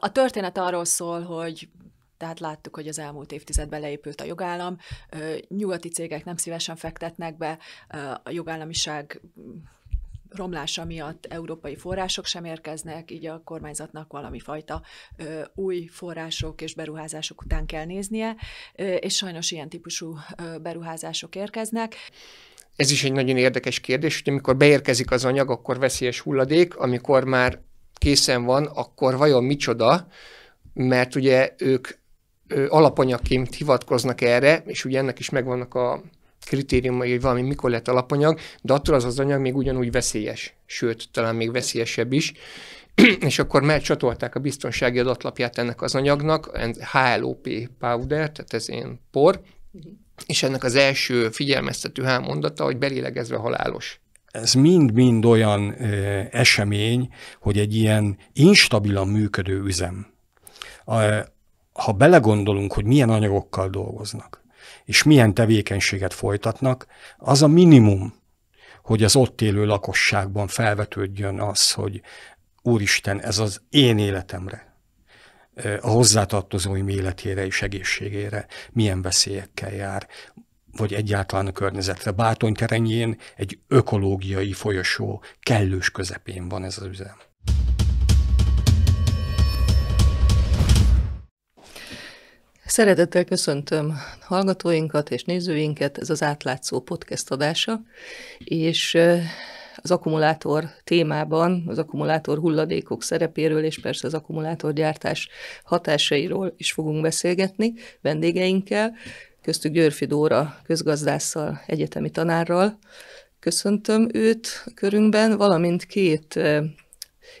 A történet arról szól, hogy tehát láttuk, hogy az elmúlt évtizedben leépült a jogállam, nyugati cégek nem szívesen fektetnek be, a jogállamiság romlása miatt európai források sem érkeznek, így a kormányzatnak valami fajta új források és beruházások után kell néznie, és sajnos ilyen típusú beruházások érkeznek. Ez is egy nagyon érdekes kérdés, hogy amikor beérkezik az anyag, akkor veszélyes hulladék, amikor már készen van, akkor vajon micsoda, mert ugye ők alapanyagként hivatkoznak erre, és ugye ennek is megvannak a kritériumai, hogy valami mikor lett alapanyag, de attól az az anyag még ugyanúgy veszélyes, sőt, talán még veszélyesebb is, és akkor csatolták a biztonsági adatlapját ennek az anyagnak, HLOP powder, tehát ez én por, mhm. és ennek az első figyelmeztető hámondata, hogy belélegezve halálos ez mind-mind olyan esemény, hogy egy ilyen instabilan működő üzem, ha belegondolunk, hogy milyen anyagokkal dolgoznak, és milyen tevékenységet folytatnak, az a minimum, hogy az ott élő lakosságban felvetődjön az, hogy Úristen, ez az én életemre, a hozzátartozóim életére és egészségére milyen veszélyekkel jár vagy egyáltalán a környezetre. Bátony terenyén egy ökológiai folyosó kellős közepén van ez az üzem. Szeretettel köszöntöm hallgatóinkat és nézőinket, ez az átlátszó podcast adása, és az akkumulátor témában, az akkumulátor hulladékok szerepéről, és persze az akkumulátorgyártás hatásairól is fogunk beszélgetni vendégeinkkel köztük Györfi Dóra közgazdásszal, egyetemi tanárral köszöntöm őt körünkben, valamint két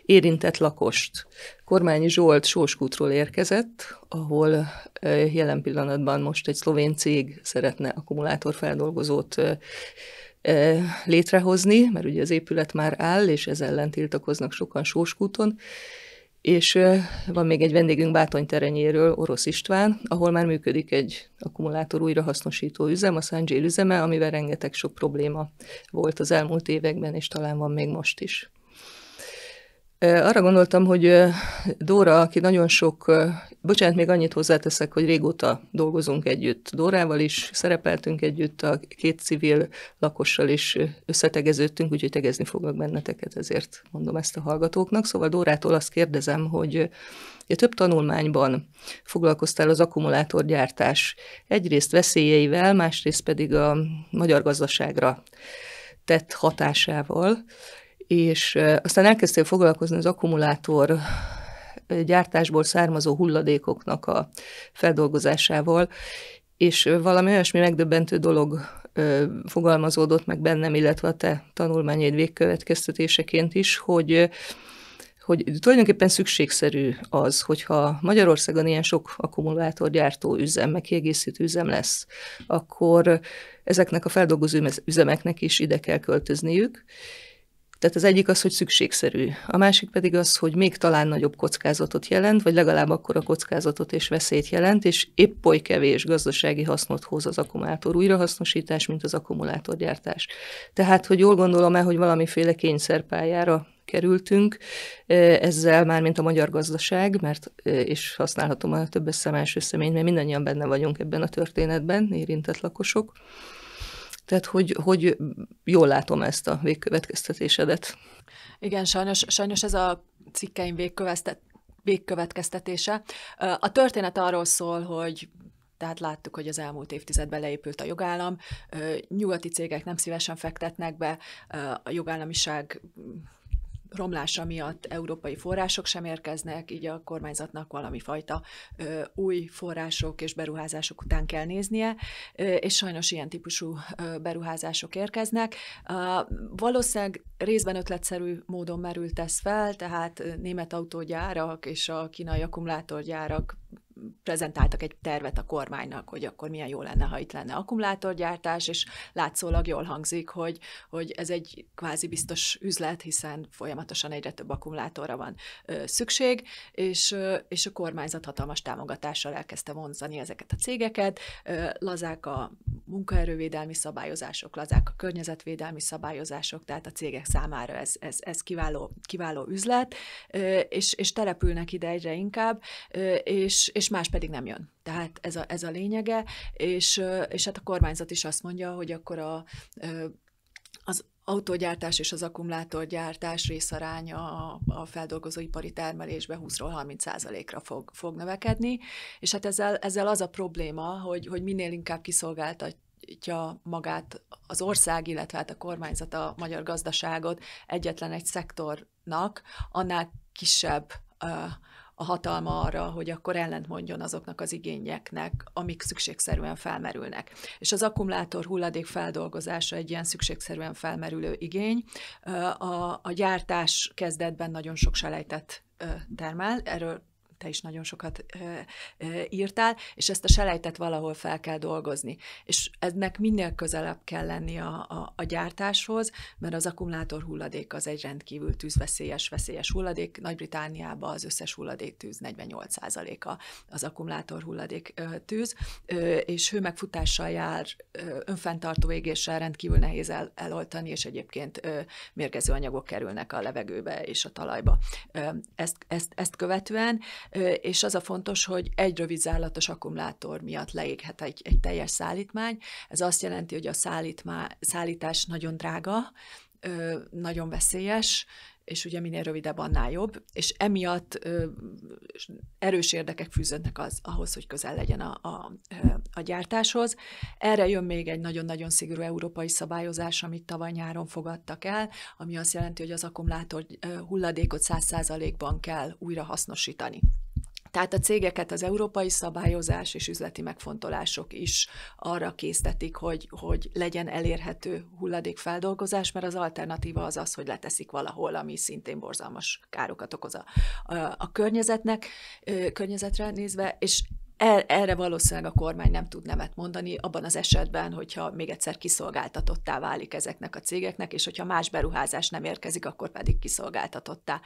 érintett lakost. Kormányi Zsolt Sóskútról érkezett, ahol jelen pillanatban most egy szlovén cég szeretne akkumulátorfeldolgozót létrehozni, mert ugye az épület már áll, és ez ellen tiltakoznak sokan Sóskúton, és van még egy vendégünk Bátony terenyéről, Orosz István, ahol már működik egy akkumulátor újrahasznosító üzem, a Sanjél üzeme, amivel rengeteg sok probléma volt az elmúlt években, és talán van még most is. Arra gondoltam, hogy Dóra, aki nagyon sok, bocsánat, még annyit hozzáteszek, hogy régóta dolgozunk együtt. Dórával is szerepeltünk együtt, a két civil lakossal is összetegeződtünk, úgyhogy tegezni fognak benneteket, ezért mondom ezt a hallgatóknak. Szóval Dórától azt kérdezem, hogy Ugye több tanulmányban foglalkoztál az akkumulátorgyártás egyrészt veszélyeivel, másrészt pedig a magyar gazdaságra tett hatásával és aztán elkezdtél foglalkozni az akkumulátor gyártásból származó hulladékoknak a feldolgozásával, és valami olyasmi megdöbbentő dolog fogalmazódott meg bennem, illetve a te tanulmányaid végkövetkeztetéseként is, hogy hogy tulajdonképpen szükségszerű az, hogyha Magyarországon ilyen sok akkumulátorgyártó üzem, meg kiegészítő üzem lesz, akkor ezeknek a feldolgozó üzemeknek is ide kell költözniük, tehát az egyik az, hogy szükségszerű, a másik pedig az, hogy még talán nagyobb kockázatot jelent, vagy legalább akkor a kockázatot és veszélyt jelent, és épp oly kevés gazdasági hasznot hoz az akkumulátor újrahasznosítás, mint az akkumulátorgyártás. Tehát, hogy jól gondolom el, hogy valamiféle kényszerpályára kerültünk e, ezzel, már mint a magyar gazdaság, mert, e, és használhatom a többes szemás összeményt, mert mindannyian benne vagyunk ebben a történetben, érintett lakosok. Tehát, hogy, hogy jól látom ezt a végkövetkeztetésedet. Igen, sajnos, sajnos ez a cikkeim végkövetkeztet, végkövetkeztetése. A történet arról szól, hogy tehát láttuk, hogy az elmúlt évtizedben leépült a jogállam, nyugati cégek nem szívesen fektetnek be, a jogállamiság romlása miatt európai források sem érkeznek, így a kormányzatnak valami fajta ö, új források és beruházások után kell néznie, ö, és sajnos ilyen típusú ö, beruházások érkeznek. Ö, valószínűleg részben ötletszerű módon merült ez fel, tehát német autógyárak és a kínai akkumulátorgyárak prezentáltak egy tervet a kormánynak, hogy akkor milyen jó lenne, ha itt lenne akkumulátorgyártás, és látszólag jól hangzik, hogy, hogy ez egy kvázi biztos üzlet, hiszen folyamatosan egyre több akkumulátorra van ö, szükség, és, ö, és a kormányzat hatalmas támogatással elkezdte vonzani ezeket a cégeket. Ö, lazák a munkaerővédelmi szabályozások, lazák a környezetvédelmi szabályozások, tehát a cégek számára ez, ez, ez kiváló, kiváló üzlet, ö, és, és települnek ide egyre inkább, ö, és, és más pedig nem jön. Tehát ez a, ez a lényege, és, és hát a kormányzat is azt mondja, hogy akkor a, az autógyártás és az akkumulátorgyártás részaránya a, a feldolgozóipari termelésbe 20-ról 30 ra fog, fog növekedni, és hát ezzel, ezzel az a probléma, hogy, hogy minél inkább kiszolgáltat magát az ország, illetve hát a kormányzat a magyar gazdaságot egyetlen egy szektornak, annál kisebb a hatalma arra, hogy akkor ellentmondjon azoknak az igényeknek, amik szükségszerűen felmerülnek. És az akkumulátor hulladék feldolgozása egy ilyen szükségszerűen felmerülő igény. A, a gyártás kezdetben nagyon sok selejtet termel, erről te is nagyon sokat írtál, és ezt a selejtet valahol fel kell dolgozni. És ennek minél közelebb kell lenni a, a, a gyártáshoz, mert az akkumulátor hulladék az egy rendkívül tűzveszélyes, veszélyes hulladék. Nagy-Britániában az összes hulladék tűz 48%-a az akkumulátor hulladék tűz, és hőmegfutással jár, önfenntartó égéssel rendkívül nehéz el, eloltani, és egyébként mérgező anyagok kerülnek a levegőbe és a talajba. Ezt, ezt, ezt követően és az a fontos, hogy egy rövid zárlatos akkumulátor miatt leéghet egy, egy teljes szállítmány. Ez azt jelenti, hogy a szállítmá, szállítás nagyon drága, nagyon veszélyes, és ugye minél rövidebb, annál jobb, és emiatt ö, erős érdekek fűződnek az, ahhoz, hogy közel legyen a, a, a gyártáshoz. Erre jön még egy nagyon-nagyon szigorú európai szabályozás, amit tavaly nyáron fogadtak el, ami azt jelenti, hogy az akkumulátor hulladékot 100%-ban kell újra hasznosítani. Tehát a cégeket az európai szabályozás és üzleti megfontolások is arra késztetik, hogy, hogy legyen elérhető hulladékfeldolgozás, mert az alternatíva az az, hogy leteszik valahol, ami szintén borzalmas károkat okoz a, a környezetnek, környezetre nézve, és erre valószínűleg a kormány nem tud nemet mondani, abban az esetben, hogyha még egyszer kiszolgáltatottá válik ezeknek a cégeknek, és hogyha más beruházás nem érkezik, akkor pedig kiszolgáltatottá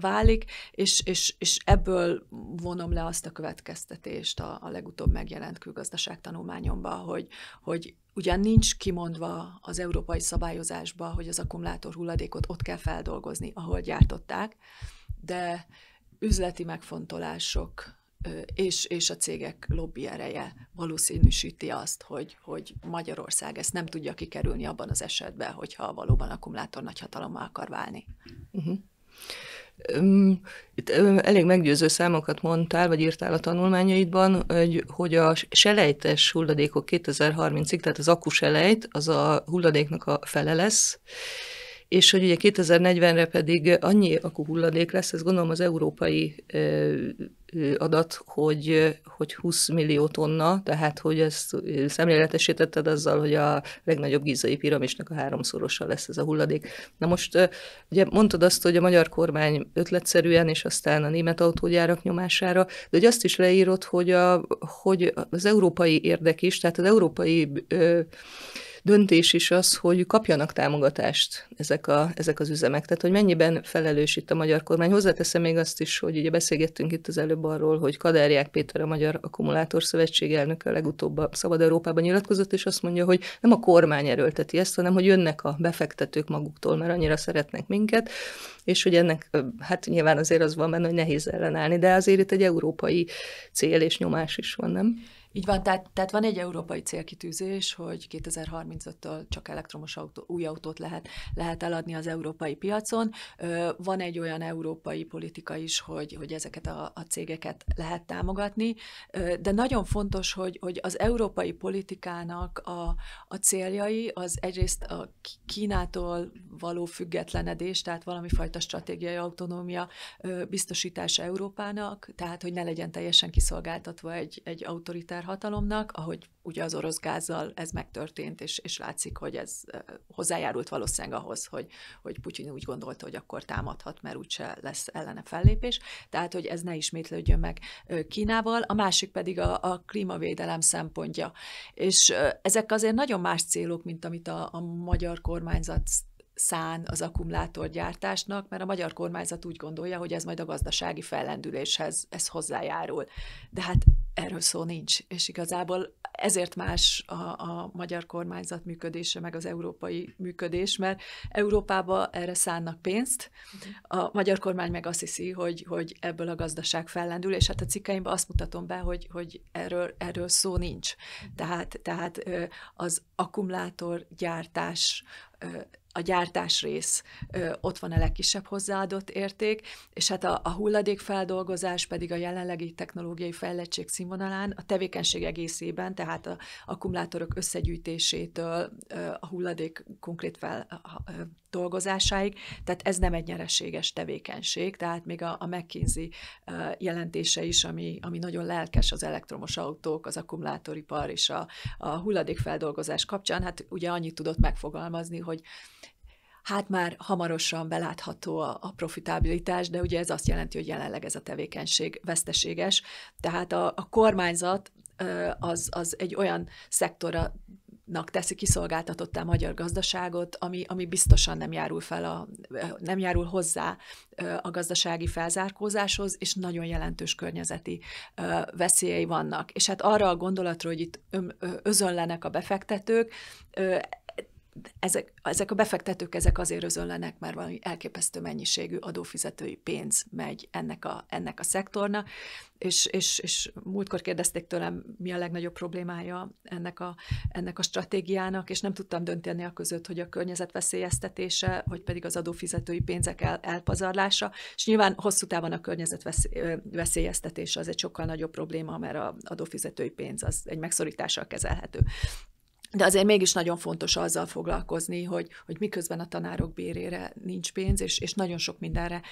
válik, és, és, és ebből vonom le azt a következtetést a, a legutóbb megjelent külgazdaság tanulmányomban, hogy, hogy ugyan nincs kimondva az európai szabályozásba, hogy az akkumulátor hulladékot ott kell feldolgozni, ahol gyártották, de üzleti megfontolások és, és a cégek lobby ereje valószínűsíti azt, hogy, hogy Magyarország ezt nem tudja kikerülni abban az esetben, hogyha valóban akkumulátor nagyhatalommal akar válni. Uh-huh. Itt elég meggyőző számokat mondtál, vagy írtál a tanulmányaidban, hogy, hogy a selejtes hulladékok 2030-ig, tehát az akuselejt, az a hulladéknak a fele lesz, és hogy ugye 2040-re pedig annyi akuhulladék lesz, ez gondolom az európai adat, hogy, hogy 20 millió tonna, tehát hogy ezt szemléletesítetted azzal, hogy a legnagyobb gízai piramisnak a háromszorosa lesz ez a hulladék. Na most ugye mondtad azt, hogy a magyar kormány ötletszerűen, és aztán a német autógyárak nyomására, de hogy azt is leírod, hogy, a, hogy az európai érdek is, tehát az európai ö, döntés is az, hogy kapjanak támogatást ezek, a, ezek az üzemek. Tehát, hogy mennyiben felelős itt a magyar kormány. Hozzáteszem még azt is, hogy ugye beszélgettünk itt az előbb arról, hogy Kaderják Péter, a Magyar Akkumulátor Szövetség elnöke a legutóbb a Szabad Európában nyilatkozott, és azt mondja, hogy nem a kormány erőlteti ezt, hanem hogy jönnek a befektetők maguktól, mert annyira szeretnek minket, és hogy ennek, hát nyilván azért az van benne, hogy nehéz ellenállni, de azért itt egy európai cél és nyomás is van, nem? Így van, tehát, tehát van egy európai célkitűzés, hogy 2035-től csak elektromos autó, új autót lehet, lehet eladni az európai piacon. Van egy olyan európai politika is, hogy, hogy ezeket a, a cégeket lehet támogatni, de nagyon fontos, hogy, hogy az európai politikának a, a céljai az egyrészt a Kínától való függetlenedés, tehát valami fajta stratégiai autonómia biztosítása Európának, tehát hogy ne legyen teljesen kiszolgáltatva egy, egy autoritár hatalomnak, ahogy ugye az orosz gázzal ez megtörtént, és, és látszik, hogy ez hozzájárult valószínűleg ahhoz, hogy, hogy Putyin úgy gondolta, hogy akkor támadhat, mert úgyse lesz ellene fellépés. Tehát, hogy ez ne ismétlődjön meg Kínával. A másik pedig a, a klímavédelem szempontja. És ezek azért nagyon más célok, mint amit a, a magyar kormányzat szán az akkumulátorgyártásnak, mert a magyar kormányzat úgy gondolja, hogy ez majd a gazdasági fellendüléshez ez hozzájárul. De hát erről szó nincs, és igazából ezért más a, a magyar kormányzat működése, meg az európai működés, mert Európába erre szánnak pénzt, a magyar kormány meg azt hiszi, hogy, hogy ebből a gazdaság fellendül, és hát a cikkeimben azt mutatom be, hogy, hogy erről, erről szó nincs. Tehát, tehát az akkumulátorgyártás a gyártás rész, ott van a legkisebb hozzáadott érték, és hát a, a hulladékfeldolgozás pedig a jelenlegi technológiai fejlettség színvonalán a tevékenység egészében, tehát a akkumulátorok összegyűjtésétől a hulladék konkrét fel, dolgozásáig, tehát ez nem egy nyereséges tevékenység, tehát még a, a McKinsey jelentése is, ami, ami nagyon lelkes az elektromos autók, az akkumulátoripar és a, a hulladékfeldolgozás kapcsán, hát ugye annyit tudott megfogalmazni, hogy hát már hamarosan belátható a, a profitabilitás, de ugye ez azt jelenti, hogy jelenleg ez a tevékenység veszteséges. Tehát a, a kormányzat az, az egy olyan szektora nak teszi kiszolgáltatottá magyar gazdaságot, ami, ami biztosan nem járul, fel a, nem járul hozzá a gazdasági felzárkózáshoz, és nagyon jelentős környezeti veszélyei vannak. És hát arra a gondolatra, hogy itt özönlenek a befektetők, ezek, ezek a befektetők ezek azért özönlenek, mert valami elképesztő mennyiségű adófizetői pénz megy ennek a, ennek a szektornak, és, és, és múltkor kérdezték tőlem, mi a legnagyobb problémája ennek a, ennek a stratégiának, és nem tudtam dönteni a között, hogy a környezet veszélyeztetése, vagy pedig az adófizetői pénzek el, elpazarlása, és nyilván hosszú távon a környezet veszélyeztetése az egy sokkal nagyobb probléma, mert az adófizetői pénz az egy megszorítással kezelhető de azért mégis nagyon fontos azzal foglalkozni, hogy, hogy miközben a tanárok bérére nincs pénz, és, és nagyon sok mindenre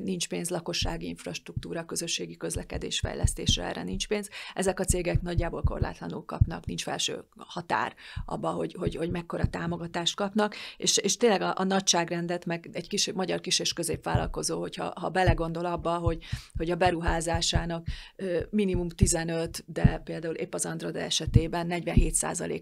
nincs pénz, lakossági infrastruktúra, közösségi közlekedés fejlesztésre erre nincs pénz. Ezek a cégek nagyjából korlátlanul kapnak, nincs felső határ abba, hogy, hogy, hogy mekkora támogatást kapnak, és, és tényleg a, a nagyságrendet, meg egy kis, magyar kis és középvállalkozó, hogyha ha belegondol abba, hogy, hogy a beruházásának minimum 15, de például épp az Andrade esetében 47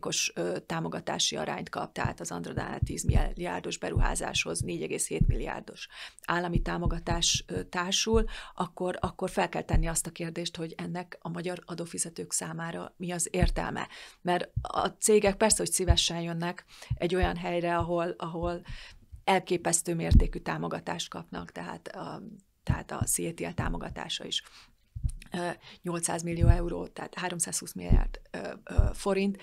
os támogatási arányt kap, tehát az Andradánál 10 milliárdos beruházáshoz 4,7 milliárdos állami támogatás társul, akkor, akkor fel kell tenni azt a kérdést, hogy ennek a magyar adófizetők számára mi az értelme. Mert a cégek persze, hogy szívesen jönnek egy olyan helyre, ahol, ahol elképesztő mértékű támogatást kapnak, tehát a, tehát a CETL támogatása is 800 millió euró, tehát 320 milliárd forint,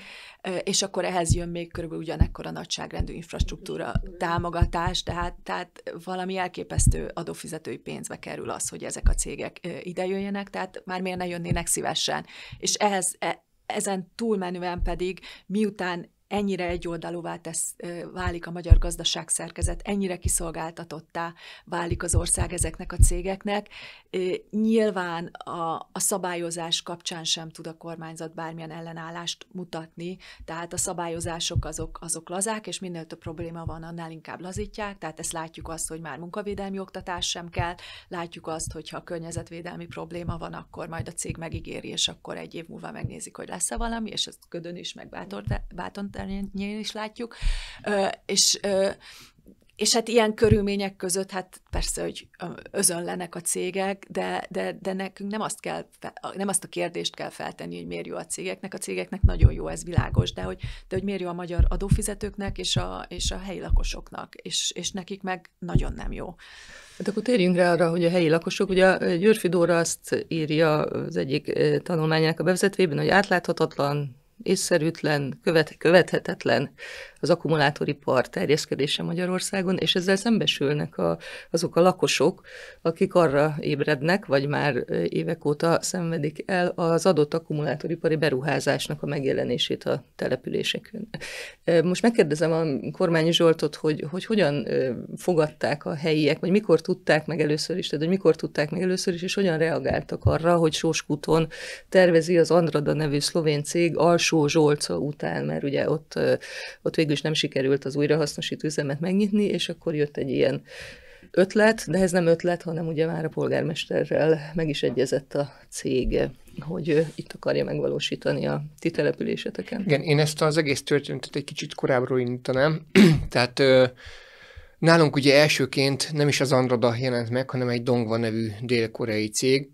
és akkor ehhez jön még körülbelül ugyanekkor a nagyságrendű infrastruktúra támogatás, tehát, tehát valami elképesztő adófizetői pénzbe kerül az, hogy ezek a cégek jöjjenek, tehát már miért ne jönnének szívesen. És ehhez, e, ezen túlmenően pedig, miután ennyire egyoldalúvá tesz, válik a magyar gazdaság szerkezet, ennyire kiszolgáltatottá válik az ország ezeknek a cégeknek. Nyilván a, a szabályozás kapcsán sem tud a kormányzat bármilyen ellenállást mutatni, tehát a szabályozások azok, azok lazák, és minél több probléma van, annál inkább lazítják, tehát ezt látjuk azt, hogy már munkavédelmi oktatás sem kell, látjuk azt, hogyha a környezetvédelmi probléma van, akkor majd a cég megígéri, és akkor egy év múlva megnézik, hogy lesz-e valami, és ezt ködön is, megbátor, bátor, képernyőn is látjuk, és és hát ilyen körülmények között, hát persze, hogy özönlenek a cégek, de, de, de nekünk nem azt, kell, nem azt a kérdést kell feltenni, hogy miért jó a cégeknek. A cégeknek nagyon jó, ez világos, de hogy, de hogy miért jó a magyar adófizetőknek és a, és a helyi lakosoknak, és, és nekik meg nagyon nem jó. Hát akkor térjünk rá arra, hogy a helyi lakosok, ugye Györfi Dóra azt írja az egyik tanulmányának a bevezetvében, hogy átláthatatlan, észszerűtlen, követ, követhetetlen az akkumulátoripar terjeszkedése Magyarországon, és ezzel szembesülnek a, azok a lakosok, akik arra ébrednek, vagy már évek óta szenvedik el az adott akkumulátoripari beruházásnak a megjelenését a településeken. Most megkérdezem a kormány Zsoltot, hogy, hogy hogyan fogadták a helyiek, vagy mikor tudták meg először is, tehát hogy mikor tudták meg először is, és hogyan reagáltak arra, hogy Sóskúton tervezi az Andrada nevű szlovén cég alsó Zsolca után, mert ugye ott, ott végül végül is nem sikerült az újrahasznosító üzemet megnyitni, és akkor jött egy ilyen ötlet, de ez nem ötlet, hanem ugye már a polgármesterrel meg is egyezett a cég, hogy itt akarja megvalósítani a ti településeteken. Igen, én ezt az egész történetet egy kicsit korábbról indítanám. Tehát nálunk ugye elsőként nem is az Androda jelent meg, hanem egy Dongva nevű dél-koreai cég,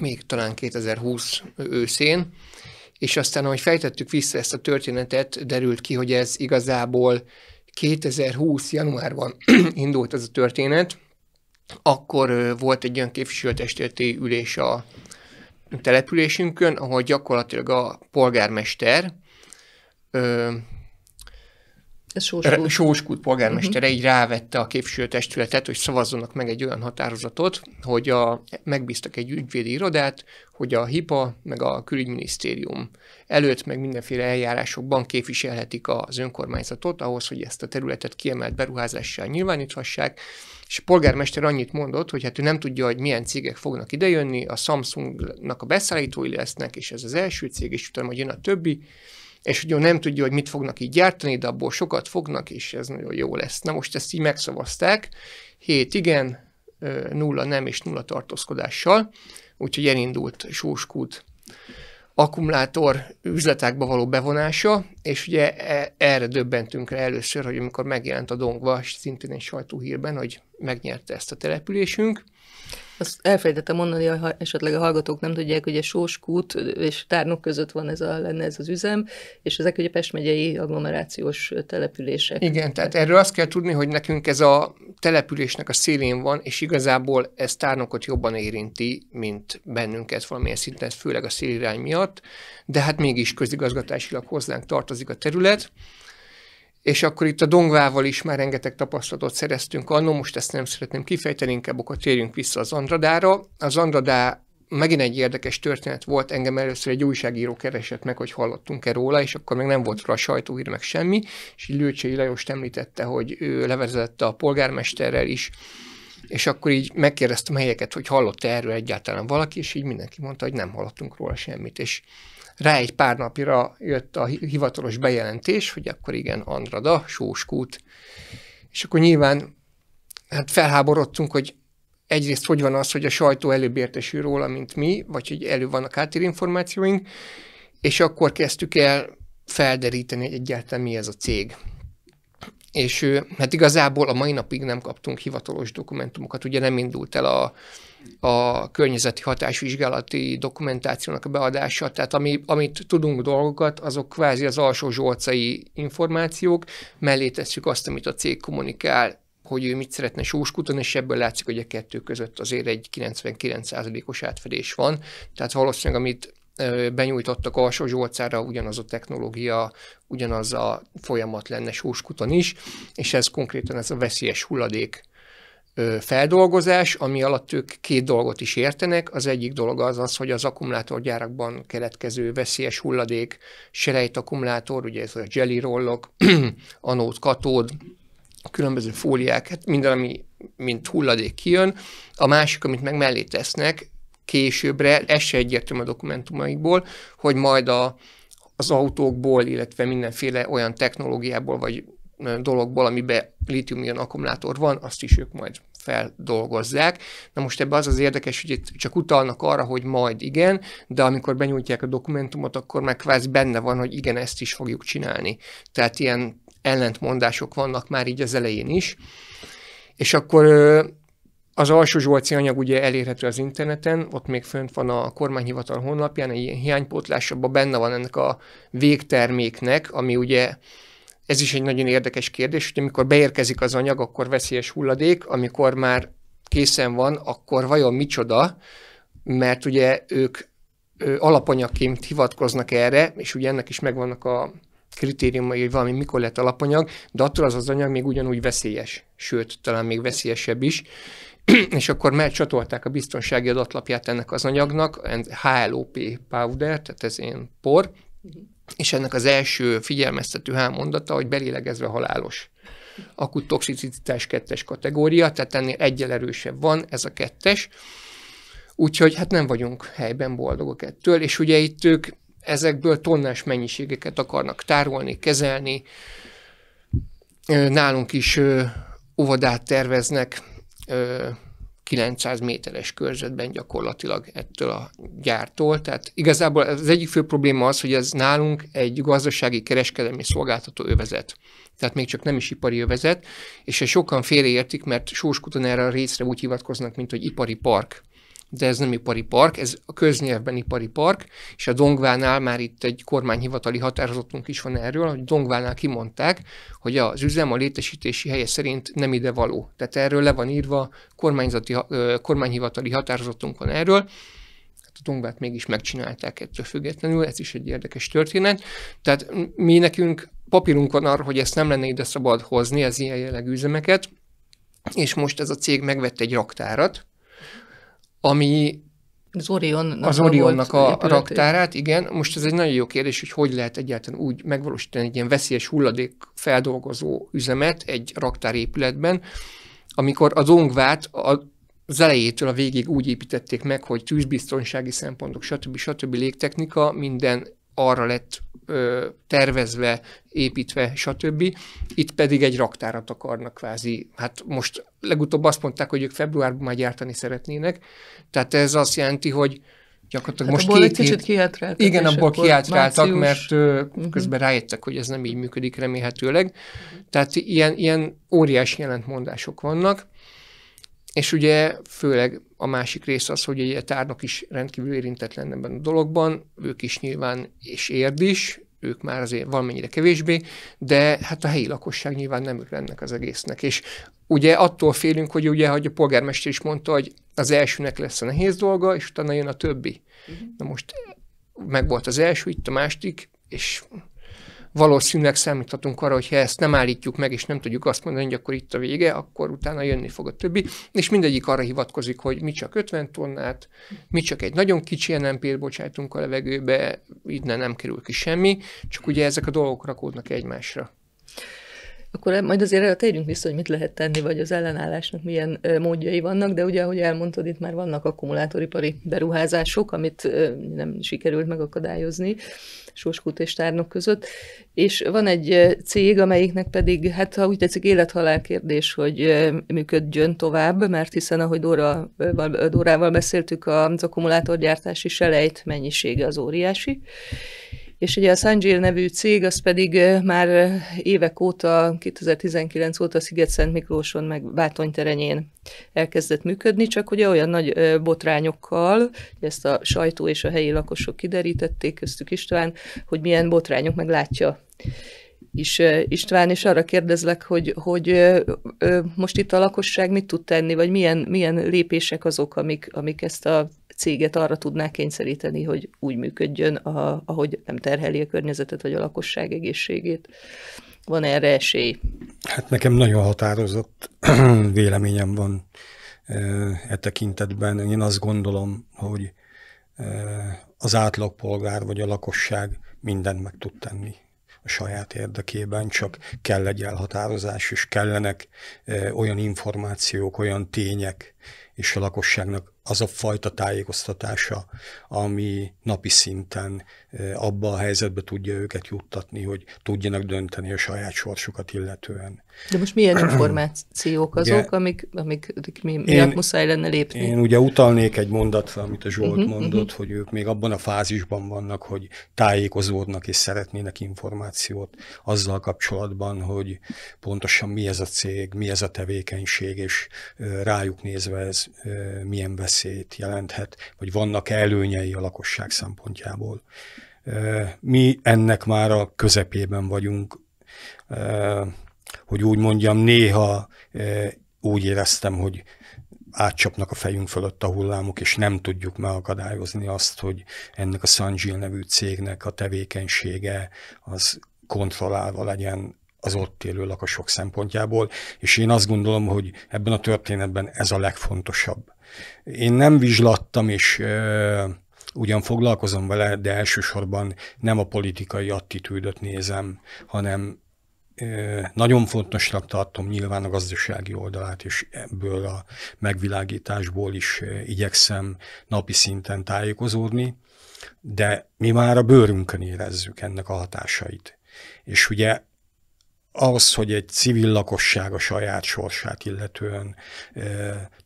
még talán 2020 őszén, és aztán, ahogy fejtettük vissza ezt a történetet, derült ki, hogy ez igazából 2020. januárban indult ez a történet, akkor volt egy olyan képviselőtestületi ülés a településünkön, ahol gyakorlatilag a polgármester Sóskút. Sóskút polgármestere uh-huh. így rávette a képviselőtestületet, hogy szavazzanak meg egy olyan határozatot, hogy a, megbíztak egy ügyvédi irodát, hogy a HIPA meg a külügyminisztérium előtt meg mindenféle eljárásokban képviselhetik az önkormányzatot ahhoz, hogy ezt a területet kiemelt beruházással nyilváníthassák, és a polgármester annyit mondott, hogy hát ő nem tudja, hogy milyen cégek fognak idejönni, a Samsungnak a beszállítói lesznek, és ez az első cég, és utána majd jön a többi, és hogy ő nem tudja, hogy mit fognak így gyártani, de abból sokat fognak, és ez nagyon jó lesz. Na most ezt így megszavazták, hét igen, nulla nem és nulla tartózkodással, úgyhogy elindult sóskút akkumulátor üzletekbe való bevonása, és ugye e, erre döbbentünk rá először, hogy amikor megjelent a Dongva, szintén egy sajtóhírben, hogy megnyerte ezt a településünk, azt elfelejtettem mondani, ha esetleg a hallgatók nem tudják, hogy a Sóskút és Tárnok között van ez a, lenne ez az üzem, és ezek ugye Pest megyei agglomerációs települések. Igen, tehát erről azt kell tudni, hogy nekünk ez a településnek a szélén van, és igazából ez Tárnokot jobban érinti, mint bennünket valamilyen szinten, főleg a szélirány miatt, de hát mégis közigazgatásilag hozzánk tartozik a terület és akkor itt a Dongvával is már rengeteg tapasztalatot szereztünk annó, most ezt nem szeretném kifejteni, inkább akkor térjünk vissza az Andradára. Az Andradá megint egy érdekes történet volt, engem először egy újságíró keresett meg, hogy hallottunk-e róla, és akkor még nem volt róla sajtóír, meg semmi, és Lőcsei Lajost említette, hogy ő levezette a polgármesterrel is, és akkor így megkérdeztem helyeket, hogy hallott -e erről egyáltalán valaki, és így mindenki mondta, hogy nem hallottunk róla semmit, és rá egy pár napira jött a hivatalos bejelentés, hogy akkor igen, Andrada, Sóskút. És akkor nyilván hát felháborodtunk, hogy egyrészt hogy van az, hogy a sajtó előbb értesül róla, mint mi, vagy hogy elő vannak háttérinformációink, és akkor kezdtük el felderíteni, hogy egyáltalán mi ez a cég. És hát igazából a mai napig nem kaptunk hivatalos dokumentumokat, ugye nem indult el a, a környezeti hatásvizsgálati dokumentációnak a beadása, tehát ami, amit tudunk dolgokat, azok kvázi az alsó zsolcai információk, mellé tesszük azt, amit a cég kommunikál, hogy ő mit szeretne sóskuton, és ebből látszik, hogy a kettő között azért egy 99%-os átfedés van, tehát valószínűleg amit benyújtottak alsó zsolcára, ugyanaz a technológia, ugyanaz a folyamat lenne sóskuton is, és ez konkrétan ez a veszélyes hulladék feldolgozás, ami alatt ők két dolgot is értenek. Az egyik dolog az az, hogy az akkumulátorgyárakban keletkező veszélyes hulladék, serejt akkumulátor, ugye ez a jelly rollok, anód, katód, különböző fóliák, hát minden, ami mint hulladék kijön. A másik, amit meg mellé tesznek későbbre, ez se egyértelmű a dokumentumaikból, hogy majd a, az autókból, illetve mindenféle olyan technológiából vagy dologból, amiben litium-ion akkumulátor van, azt is ők majd feldolgozzák. Na most ebbe az az érdekes, hogy itt csak utalnak arra, hogy majd igen, de amikor benyújtják a dokumentumot, akkor meg kvázi benne van, hogy igen, ezt is fogjuk csinálni. Tehát ilyen ellentmondások vannak már így az elején is. És akkor az alsó zsolci anyag ugye elérhető az interneten, ott még fönt van a kormányhivatal honlapján, egy ilyen hiánypótlás, abban benne van ennek a végterméknek, ami ugye ez is egy nagyon érdekes kérdés, hogy amikor beérkezik az anyag, akkor veszélyes hulladék, amikor már készen van, akkor vajon micsoda, mert ugye ők alapanyagként hivatkoznak erre, és ugye ennek is megvannak a kritériumai, hogy valami mikor lett alapanyag, de attól az az anyag még ugyanúgy veszélyes, sőt, talán még veszélyesebb is, és akkor csatolták a biztonsági adatlapját ennek az anyagnak, HLOP powder, tehát ez ilyen por, uh-huh és ennek az első figyelmeztető hámondata, hogy belélegezve halálos. Akut toxicitás kettes kategória, tehát ennél egyel erősebb van ez a kettes. Úgyhogy hát nem vagyunk helyben boldogok ettől, és ugye itt ők ezekből tonnás mennyiségeket akarnak tárolni, kezelni. Nálunk is óvodát terveznek 900 méteres körzetben gyakorlatilag ettől a gyártól. Tehát igazából az egyik fő probléma az, hogy ez nálunk egy gazdasági kereskedelmi szolgáltató övezet. Tehát még csak nem is ipari övezet, és sokan félreértik, mert Sóskuton erre a részre úgy hivatkoznak, mint hogy ipari park de ez nem ipari park, ez a köznyelvben ipari park, és a Dongvánál már itt egy kormányhivatali határozatunk is van erről, hogy Dongvánál kimondták, hogy az üzem a létesítési helye szerint nem ide való. Tehát erről le van írva kormányzati, kormányhivatali határozatunk van erről, hát a Dongvát mégis megcsinálták ettől függetlenül, ez is egy érdekes történet. Tehát mi nekünk papírunk van arra, hogy ezt nem lenne ide szabad hozni, az ilyen jellegű üzemeket, és most ez a cég megvette egy raktárat, ami az, Orionnak az Orionnak a, a raktárát, igen. Most ez egy nagyon jó kérdés, hogy hogy lehet egyáltalán úgy megvalósítani egy ilyen veszélyes hulladék feldolgozó üzemet egy raktárépületben, amikor az ongvát a, az elejétől a végig úgy építették meg, hogy tűzbiztonsági szempontok, stb. stb. légtechnika minden arra lett ö, tervezve, építve, stb. Itt pedig egy raktárat akarnak kvázi. Hát most legutóbb azt mondták, hogy ők februárban már gyártani szeretnének, tehát ez azt jelenti, hogy gyakorlatilag hát most két egy hét... kicsit Igen, abból kiátráltak, március. mert uh-huh. közben rájöttek, hogy ez nem így működik remélhetőleg. Uh-huh. Tehát ilyen, ilyen óriási jelentmondások vannak. És ugye főleg a másik rész az, hogy egy tárnok is rendkívül érintetlen ebben a dologban, ők is nyilván, és érd is, ők már azért valamennyire kevésbé, de hát a helyi lakosság nyilván nem ül ennek az egésznek. És ugye attól félünk, hogy ugye, hogy a polgármester is mondta, hogy az elsőnek lesz a nehéz dolga, és utána jön a többi. Uh-huh. Na most meg volt az első, itt a másik, és valószínűleg számíthatunk arra, hogy ha ezt nem állítjuk meg, és nem tudjuk azt mondani, hogy akkor itt a vége, akkor utána jönni fog a többi, és mindegyik arra hivatkozik, hogy mi csak 50 tonnát, mi csak egy nagyon kicsi NMP-t bocsájtunk a levegőbe, innen nem kerül ki semmi, csak ugye ezek a dolgok rakódnak egymásra. Akkor majd azért térjünk vissza, hogy mit lehet tenni, vagy az ellenállásnak milyen módjai vannak, de ugye, ahogy elmondtad, itt már vannak akkumulátoripari beruházások, amit nem sikerült megakadályozni. Soskút és Tárnok között, és van egy cég, amelyiknek pedig, hát ha úgy tetszik, élethalál kérdés, hogy működjön tovább, mert hiszen ahogy Dóra, Dórával beszéltük, az akkumulátorgyártási selejt mennyisége az óriási, és ugye a Sanjil nevű cég, az pedig már évek óta, 2019 óta Sziget-Szent Miklóson, meg Bátonyterenyén elkezdett működni, csak ugye olyan nagy botrányokkal, ezt a sajtó és a helyi lakosok kiderítették, köztük István, hogy milyen botrányok meg látja is István, és arra kérdezlek, hogy, hogy most itt a lakosság mit tud tenni, vagy milyen, milyen lépések azok, amik, amik ezt a céget arra tudná kényszeríteni, hogy úgy működjön, a, ahogy nem terheli a környezetet vagy a lakosság egészségét. Van erre esély? Hát nekem nagyon határozott véleményem van e tekintetben. Én azt gondolom, hogy az átlagpolgár vagy a lakosság mindent meg tud tenni a saját érdekében, csak kell egy elhatározás, és kellenek olyan információk, olyan tények, és a lakosságnak az a fajta tájékoztatása, ami napi szinten abba a helyzetbe tudja őket juttatni, hogy tudjanak dönteni a saját sorsukat illetően. De most milyen információk azok, ugye, amik, amik, amik mi, miatt muszáj lenne lépni? Én ugye utalnék egy mondatra, amit a Zsolt uh-huh, mondott, uh-huh. hogy ők még abban a fázisban vannak, hogy tájékozódnak és szeretnének információt azzal kapcsolatban, hogy pontosan mi ez a cég, mi ez a tevékenység, és rájuk nézve ez milyen veszélyt jelenthet, vagy vannak előnyei a lakosság szempontjából. Mi ennek már a közepében vagyunk, hogy úgy mondjam, néha úgy éreztem, hogy átcsapnak a fejünk fölött a hullámok, és nem tudjuk megakadályozni azt, hogy ennek a Sanjil nevű cégnek a tevékenysége az kontrollálva legyen az ott élő lakosok szempontjából, és én azt gondolom, hogy ebben a történetben ez a legfontosabb. Én nem vizslattam, és ugyan foglalkozom vele, de elsősorban nem a politikai attitűdöt nézem, hanem nagyon fontosnak tartom nyilván a gazdasági oldalát, és ebből a megvilágításból is igyekszem napi szinten tájékozódni, de mi már a bőrünkön érezzük ennek a hatásait. És ugye az, hogy egy civil lakosság a saját sorsát illetően e,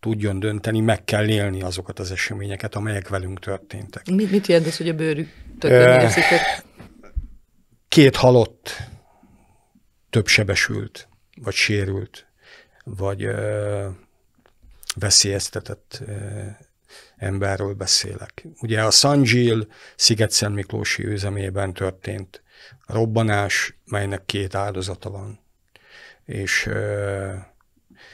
tudjon dönteni, meg kell élni azokat az eseményeket, amelyek velünk történtek. Mit, mit jelent ez, hogy a bőrük tökön e, Két halott, több sebesült, vagy sérült, vagy e, veszélyeztetett e, emberről beszélek. Ugye a Sanjil sziget Miklósi üzemében történt robbanás, melynek két áldozata van, és ö,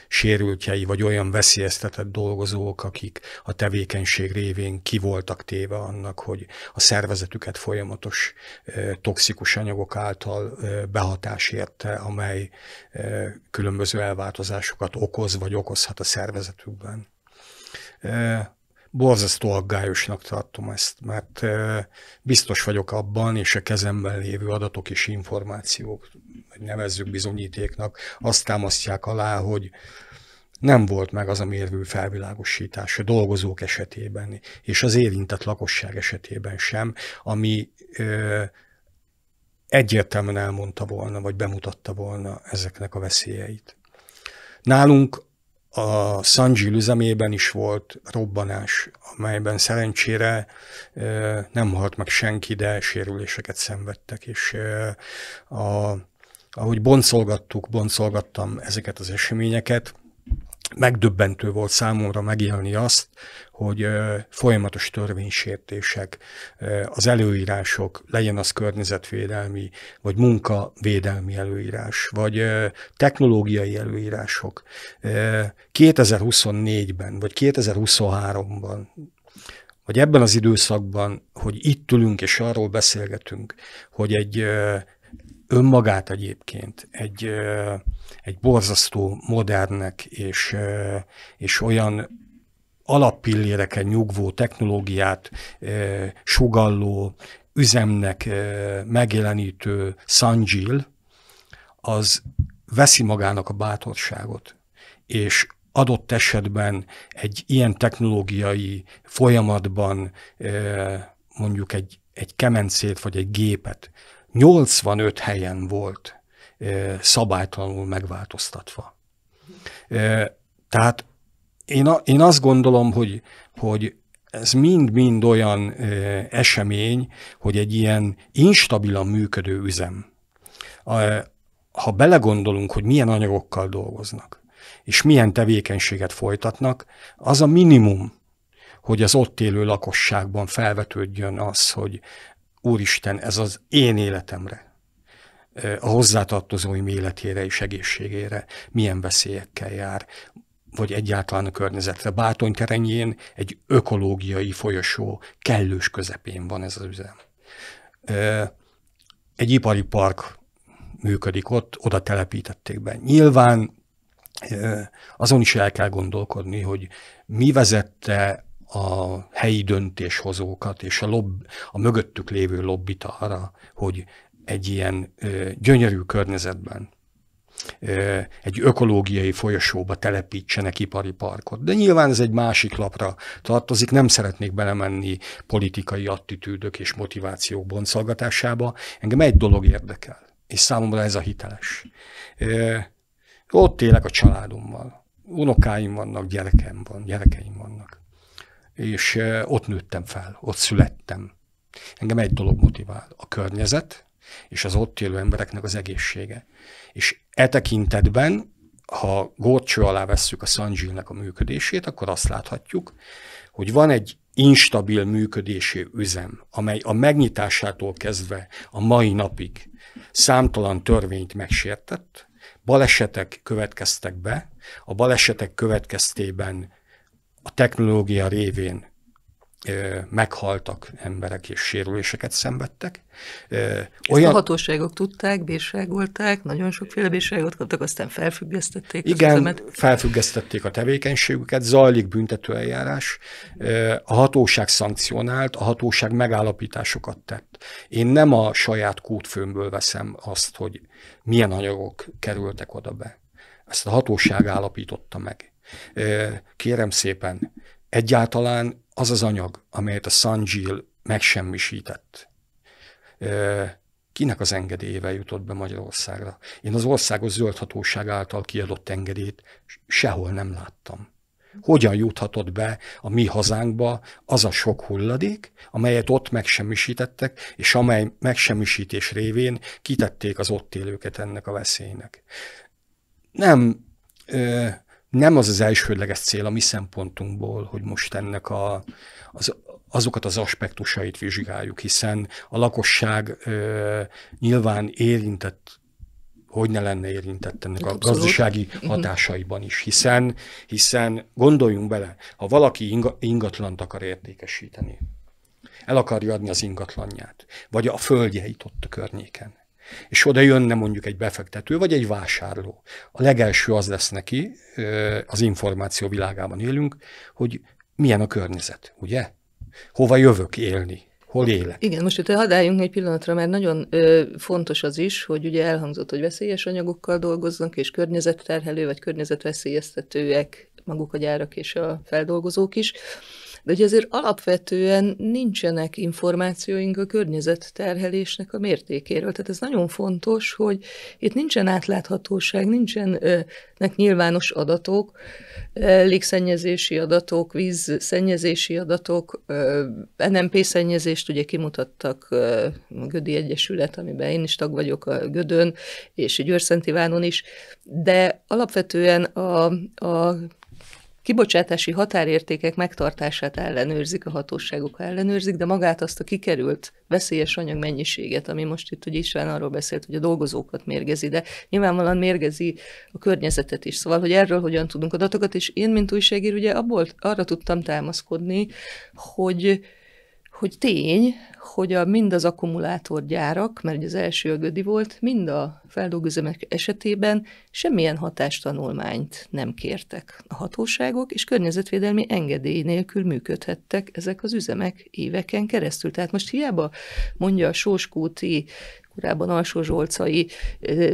sérültjei, vagy olyan veszélyeztetett dolgozók, akik a tevékenység révén kivoltak téve annak, hogy a szervezetüket folyamatos ö, toxikus anyagok által ö, behatás érte, amely ö, különböző elváltozásokat okoz, vagy okozhat a szervezetükben borzasztó aggályosnak tartom ezt, mert biztos vagyok abban, és a kezemben lévő adatok és információk, vagy nevezzük bizonyítéknak, azt támasztják alá, hogy nem volt meg az a mérvű felvilágosítás a dolgozók esetében, és az érintett lakosság esetében sem, ami ö, egyértelműen elmondta volna, vagy bemutatta volna ezeknek a veszélyeit. Nálunk a Sanjil üzemében is volt robbanás, amelyben szerencsére nem halt meg senki, de sérüléseket szenvedtek, és a, ahogy boncolgattuk, boncolgattam ezeket az eseményeket, megdöbbentő volt számomra megélni azt, hogy folyamatos törvénysértések, az előírások, legyen az környezetvédelmi, vagy munkavédelmi előírás, vagy technológiai előírások. 2024-ben, vagy 2023-ban, vagy ebben az időszakban, hogy itt ülünk és arról beszélgetünk, hogy egy önmagát egyébként egy, egy borzasztó modernnek és, és olyan alappilléreken nyugvó technológiát sugalló üzemnek megjelenítő Sanjil, az veszi magának a bátorságot, és adott esetben egy ilyen technológiai folyamatban mondjuk egy egy kemencét vagy egy gépet 85 helyen volt szabálytalanul megváltoztatva. Tehát én, a, én azt gondolom, hogy, hogy ez mind-mind olyan esemény, hogy egy ilyen instabilan működő üzem, ha belegondolunk, hogy milyen anyagokkal dolgoznak, és milyen tevékenységet folytatnak, az a minimum, hogy az ott élő lakosságban felvetődjön az, hogy Úristen, ez az én életemre, a hozzátartozóim életére és egészségére milyen veszélyekkel jár, vagy egyáltalán a környezetre. Bátony terenyén egy ökológiai folyosó kellős közepén van ez az üzem. Egy ipari park működik ott, oda telepítették be. Nyilván azon is el kell gondolkodni, hogy mi vezette a helyi döntéshozókat és a, lobby, a mögöttük lévő lobbit arra, hogy egy ilyen ö, gyönyörű környezetben, ö, egy ökológiai folyosóba telepítsenek ipari parkot. De nyilván ez egy másik lapra tartozik, nem szeretnék belemenni politikai attitűdök és motivációk bontszolgatásába. Engem egy dolog érdekel, és számomra ez a hiteles. Ö, ott élek a családommal, unokáim vannak, gyerekem van, gyerekeim vannak és eh, ott nőttem fel, ott születtem. Engem egy dolog motivál, a környezet, és az ott élő embereknek az egészsége. És e tekintetben, ha górcső alá vesszük a Sanjilnek a működését, akkor azt láthatjuk, hogy van egy instabil működésű üzem, amely a megnyitásától kezdve a mai napig számtalan törvényt megsértett, balesetek következtek be, a balesetek következtében a technológia révén meghaltak emberek és sérüléseket szenvedtek. Olyan... Ezt a hatóságok tudták, bírságolták, nagyon sokféle bírságot kaptak, aztán felfüggesztették Igen, az felfüggesztették a tevékenységüket, zajlik büntetőeljárás, a hatóság szankcionált, a hatóság megállapításokat tett. Én nem a saját kútfőmből veszem azt, hogy milyen anyagok kerültek oda be. Ezt a hatóság állapította meg Kérem szépen, egyáltalán az az anyag, amelyet a Sanjil megsemmisített, kinek az engedélyével jutott be Magyarországra? Én az országos zöldhatóság által kiadott engedélyt sehol nem láttam. Hogyan juthatott be a mi hazánkba az a sok hulladék, amelyet ott megsemmisítettek, és amely megsemmisítés révén kitették az ott élőket ennek a veszélynek? Nem nem az az elsődleges cél a mi szempontunkból, hogy most ennek a, az, azokat az aspektusait vizsgáljuk, hiszen a lakosság ö, nyilván érintett hogy ne lenne érintett ennek Abszolút. a gazdasági mhm. hatásaiban is, hiszen, hiszen gondoljunk bele, ha valaki inga, ingatlant akar értékesíteni, el akarja adni az ingatlanját, vagy a földjeit ott a környéken, és oda jönne mondjuk egy befektető, vagy egy vásárló. A legelső az lesz neki, az információ világában élünk, hogy milyen a környezet, ugye? Hova jövök élni? Hol élek? Igen, most itt hadd álljunk egy pillanatra, mert nagyon ö, fontos az is, hogy ugye elhangzott, hogy veszélyes anyagokkal dolgoznak, és környezetterhelő vagy környezetveszélyeztetőek maguk a gyárak és a feldolgozók is de hogy azért alapvetően nincsenek információink a környezetterhelésnek a mértékéről. Tehát ez nagyon fontos, hogy itt nincsen átláthatóság, nincsenek nyilvános adatok, eh, légszennyezési adatok, vízszennyezési adatok, eh, NMP szennyezést ugye kimutattak eh, a Gödi Egyesület, amiben én is tag vagyok a Gödön, és Győrszentívánon is, de alapvetően a, a kibocsátási határértékek megtartását ellenőrzik, a hatóságok ellenőrzik, de magát azt a kikerült veszélyes anyag mennyiséget, ami most itt ugye István arról beszélt, hogy a dolgozókat mérgezi, de nyilvánvalóan mérgezi a környezetet is. Szóval, hogy erről hogyan tudunk adatokat, és én, mint újságíró, ugye abból arra tudtam támaszkodni, hogy hogy tény, hogy a, mind az akkumulátorgyárak, mert ugye az első a Gödi volt, mind a feldolgozómek esetében semmilyen hatástanulmányt nem kértek a hatóságok, és környezetvédelmi engedély nélkül működhettek ezek az üzemek éveken keresztül. Tehát most hiába mondja a Sóskúti korábban alsó zsolcai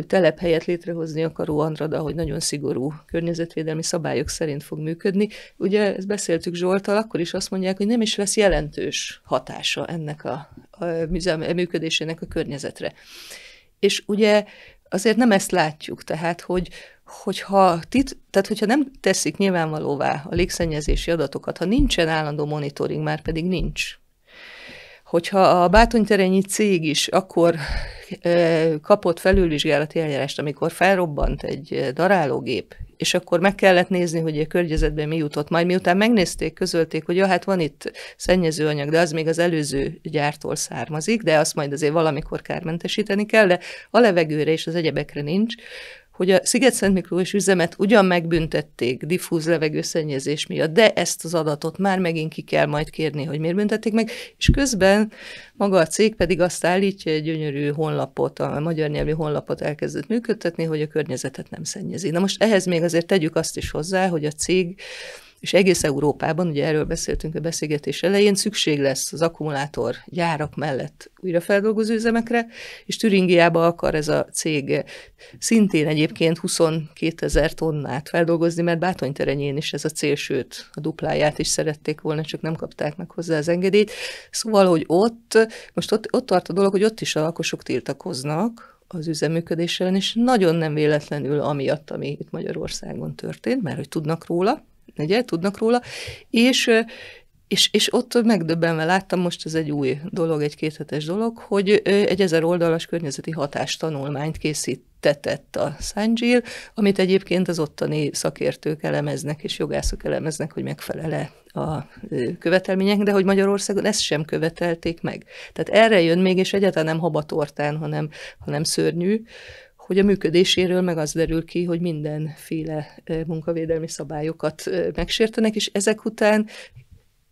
telephelyet létrehozni akaró Andrada, hogy nagyon szigorú környezetvédelmi szabályok szerint fog működni. Ugye ezt beszéltük Zsoltal, akkor is azt mondják, hogy nem is lesz jelentős hatása ennek a, a műzem működésének a környezetre. És ugye azért nem ezt látjuk, tehát hogy, hogyha, tit, tehát hogyha nem teszik nyilvánvalóvá a légszennyezési adatokat, ha nincsen állandó monitoring, már pedig nincs hogyha a Bátonyterenyi cég is akkor kapott felülvizsgálati eljárást, amikor felrobbant egy darálógép, és akkor meg kellett nézni, hogy a környezetben mi jutott. Majd miután megnézték, közölték, hogy ja, hát van itt szennyezőanyag, de az még az előző gyártól származik, de azt majd azért valamikor kármentesíteni kell, de a levegőre és az egyebekre nincs hogy a sziget Miklós üzemet ugyan megbüntették diffúz levegőszennyezés miatt, de ezt az adatot már megint ki kell majd kérni, hogy miért büntették meg, és közben maga a cég pedig azt állítja, egy gyönyörű honlapot, a magyar nyelvi honlapot elkezdett működtetni, hogy a környezetet nem szennyezi. Na most ehhez még azért tegyük azt is hozzá, hogy a cég és egész Európában, ugye erről beszéltünk a beszélgetés elején, szükség lesz az akkumulátor gyárak mellett újrafeldolgozó üzemekre, és Türingiába akar ez a cég szintén egyébként 22 ezer tonnát feldolgozni, mert Bátony terenyén is ez a cél, sőt a dupláját is szerették volna, csak nem kapták meg hozzá az engedélyt. Szóval, hogy ott, most ott, ott tart a dolog, hogy ott is a lakosok tiltakoznak, az üzeműködéssel, és nagyon nem véletlenül amiatt, ami itt Magyarországon történt, mert hogy tudnak róla, ugye, tudnak róla, és és, és ott megdöbbenve láttam, most ez egy új dolog, egy kéthetes dolog, hogy egy ezer oldalas környezeti hatástanulmányt tetett a Sanjil, amit egyébként az ottani szakértők elemeznek és jogászok elemeznek, hogy megfelele a követelmények, de hogy Magyarországon ezt sem követelték meg. Tehát erre jön még, és egyáltalán nem habatortán, hanem, hanem szörnyű, hogy a működéséről meg az derül ki, hogy mindenféle munkavédelmi szabályokat megsértenek, és ezek után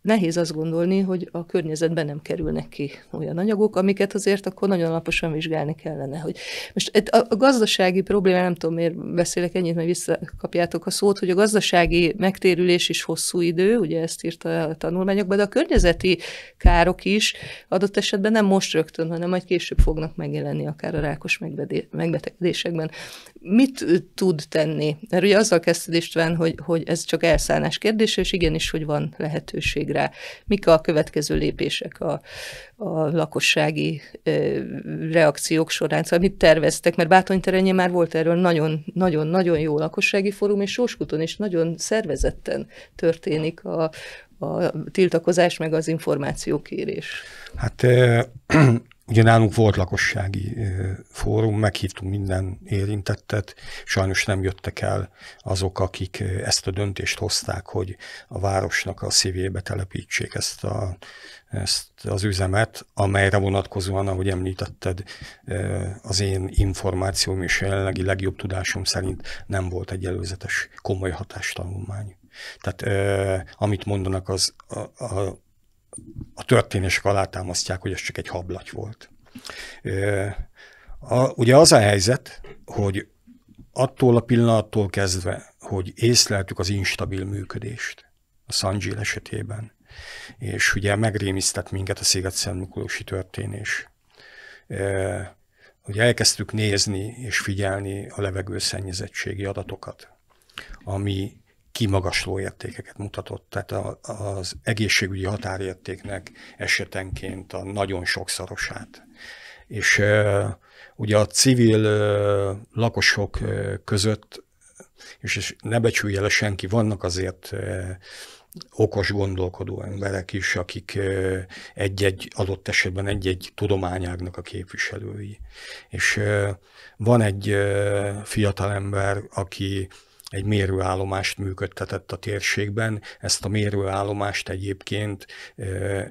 nehéz azt gondolni, hogy a környezetben nem kerülnek ki olyan anyagok, amiket azért akkor nagyon alaposan vizsgálni kellene. Hogy most a gazdasági probléma, nem tudom, miért beszélek ennyit, mert visszakapjátok a szót, hogy a gazdasági megtérülés is hosszú idő, ugye ezt írta a tanulmányokban, de a környezeti károk is adott esetben nem most rögtön, hanem majd később fognak megjelenni akár a rákos megbetegedésekben mit tud tenni? Mert ugye azzal kezdted István, hogy, hogy ez csak elszállás kérdése, és igenis, hogy van lehetőség rá. Mik a következő lépések a, a lakossági ö, reakciók során? Szóval mit terveztek? Mert Bátony terenye már volt erről nagyon-nagyon jó lakossági fórum, és Sóskuton is nagyon szervezetten történik a, a tiltakozás, meg az információkérés. Hát Ugye nálunk volt lakossági fórum, meghívtunk minden érintettet, sajnos nem jöttek el azok, akik ezt a döntést hozták, hogy a városnak a szívébe telepítsék ezt, a, ezt az üzemet, amelyre vonatkozóan, ahogy említetted, az én információm és jelenlegi legjobb tudásom szerint nem volt egy előzetes komoly hatástanulmány. Tehát amit mondanak, az a, a a történések alátámasztják, hogy ez csak egy hablagy volt. A, ugye az a helyzet, hogy attól a pillanattól kezdve, hogy észleltük az instabil működést a Sanjil esetében, és ugye megrémisztett minket a sziget Miklósi történés. Ugye elkezdtük nézni és figyelni a levegőszennyezettségi adatokat, ami kimagasló értékeket mutatott, tehát a, az egészségügyi határértéknek esetenként a nagyon sokszorosát. És ugye a civil lakosok között, és ne becsülje le senki, vannak azért okos gondolkodó emberek is, akik egy-egy adott esetben egy-egy tudományágnak a képviselői. És van egy fiatalember, aki egy mérőállomást működtetett a térségben. Ezt a mérőállomást egyébként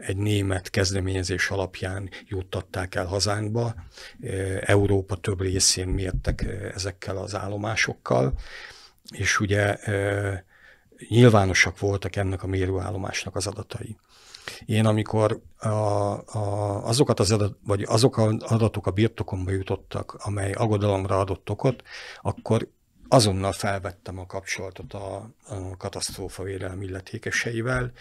egy német kezdeményezés alapján juttatták el hazánkba. Európa több részén mértek ezekkel az állomásokkal, és ugye nyilvánosak voltak ennek a mérőállomásnak az adatai. Én amikor a, a, azokat az adat, vagy azok az adatok a birtokomba jutottak, amely aggodalomra adott okot, akkor azonnal felvettem a kapcsolatot a, a katasztrófa vélelem illetékeseivel,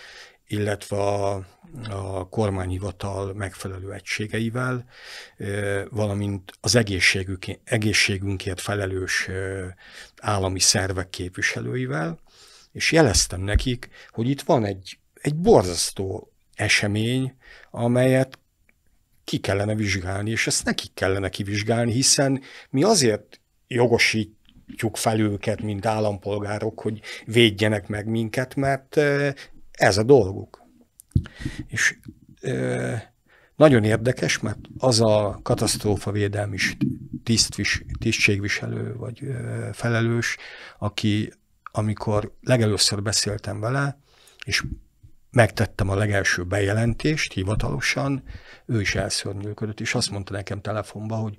illetve a, a kormányhivatal megfelelő egységeivel, valamint az egészségünkért felelős állami szervek képviselőivel, és jeleztem nekik, hogy itt van egy, egy borzasztó esemény, amelyet ki kellene vizsgálni, és ezt nekik kellene kivizsgálni, hiszen mi azért jogosít, állítjuk fel őket, mint állampolgárok, hogy védjenek meg minket, mert ez a dolguk. És nagyon érdekes, mert az a katasztrófa tisztvis, tisztségviselő vagy felelős, aki amikor legelőször beszéltem vele, és megtettem a legelső bejelentést hivatalosan, ő is elszörnyűködött, és azt mondta nekem telefonba, hogy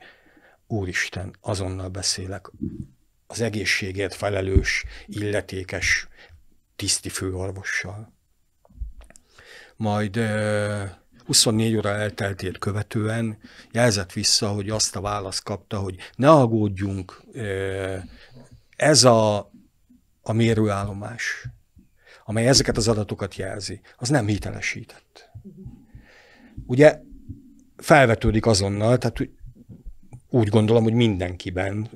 Úristen, azonnal beszélek az egészségért felelős, illetékes tiszti főorvossal. Majd 24 óra elteltét követően jelzett vissza, hogy azt a választ kapta, hogy ne aggódjunk, ez a, a mérőállomás, amely ezeket az adatokat jelzi, az nem hitelesített. Ugye felvetődik azonnal, tehát úgy gondolom, hogy mindenkiben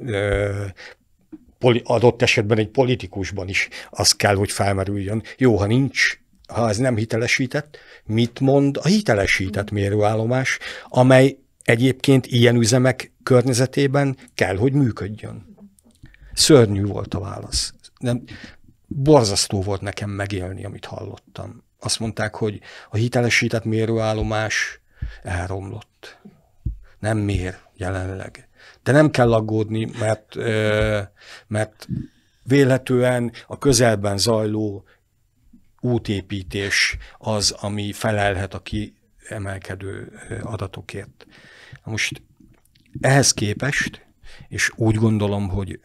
adott esetben egy politikusban is az kell, hogy felmerüljön. Jó, ha nincs, ha ez nem hitelesített, mit mond a hitelesített mm. mérőállomás, amely egyébként ilyen üzemek környezetében kell, hogy működjön. Szörnyű volt a válasz. Nem, borzasztó volt nekem megélni, amit hallottam. Azt mondták, hogy a hitelesített mérőállomás elromlott. Nem mér, jelenleg. De nem kell aggódni, mert, mert véletően a közelben zajló útépítés az, ami felelhet a kiemelkedő adatokért. Most ehhez képest, és úgy gondolom, hogy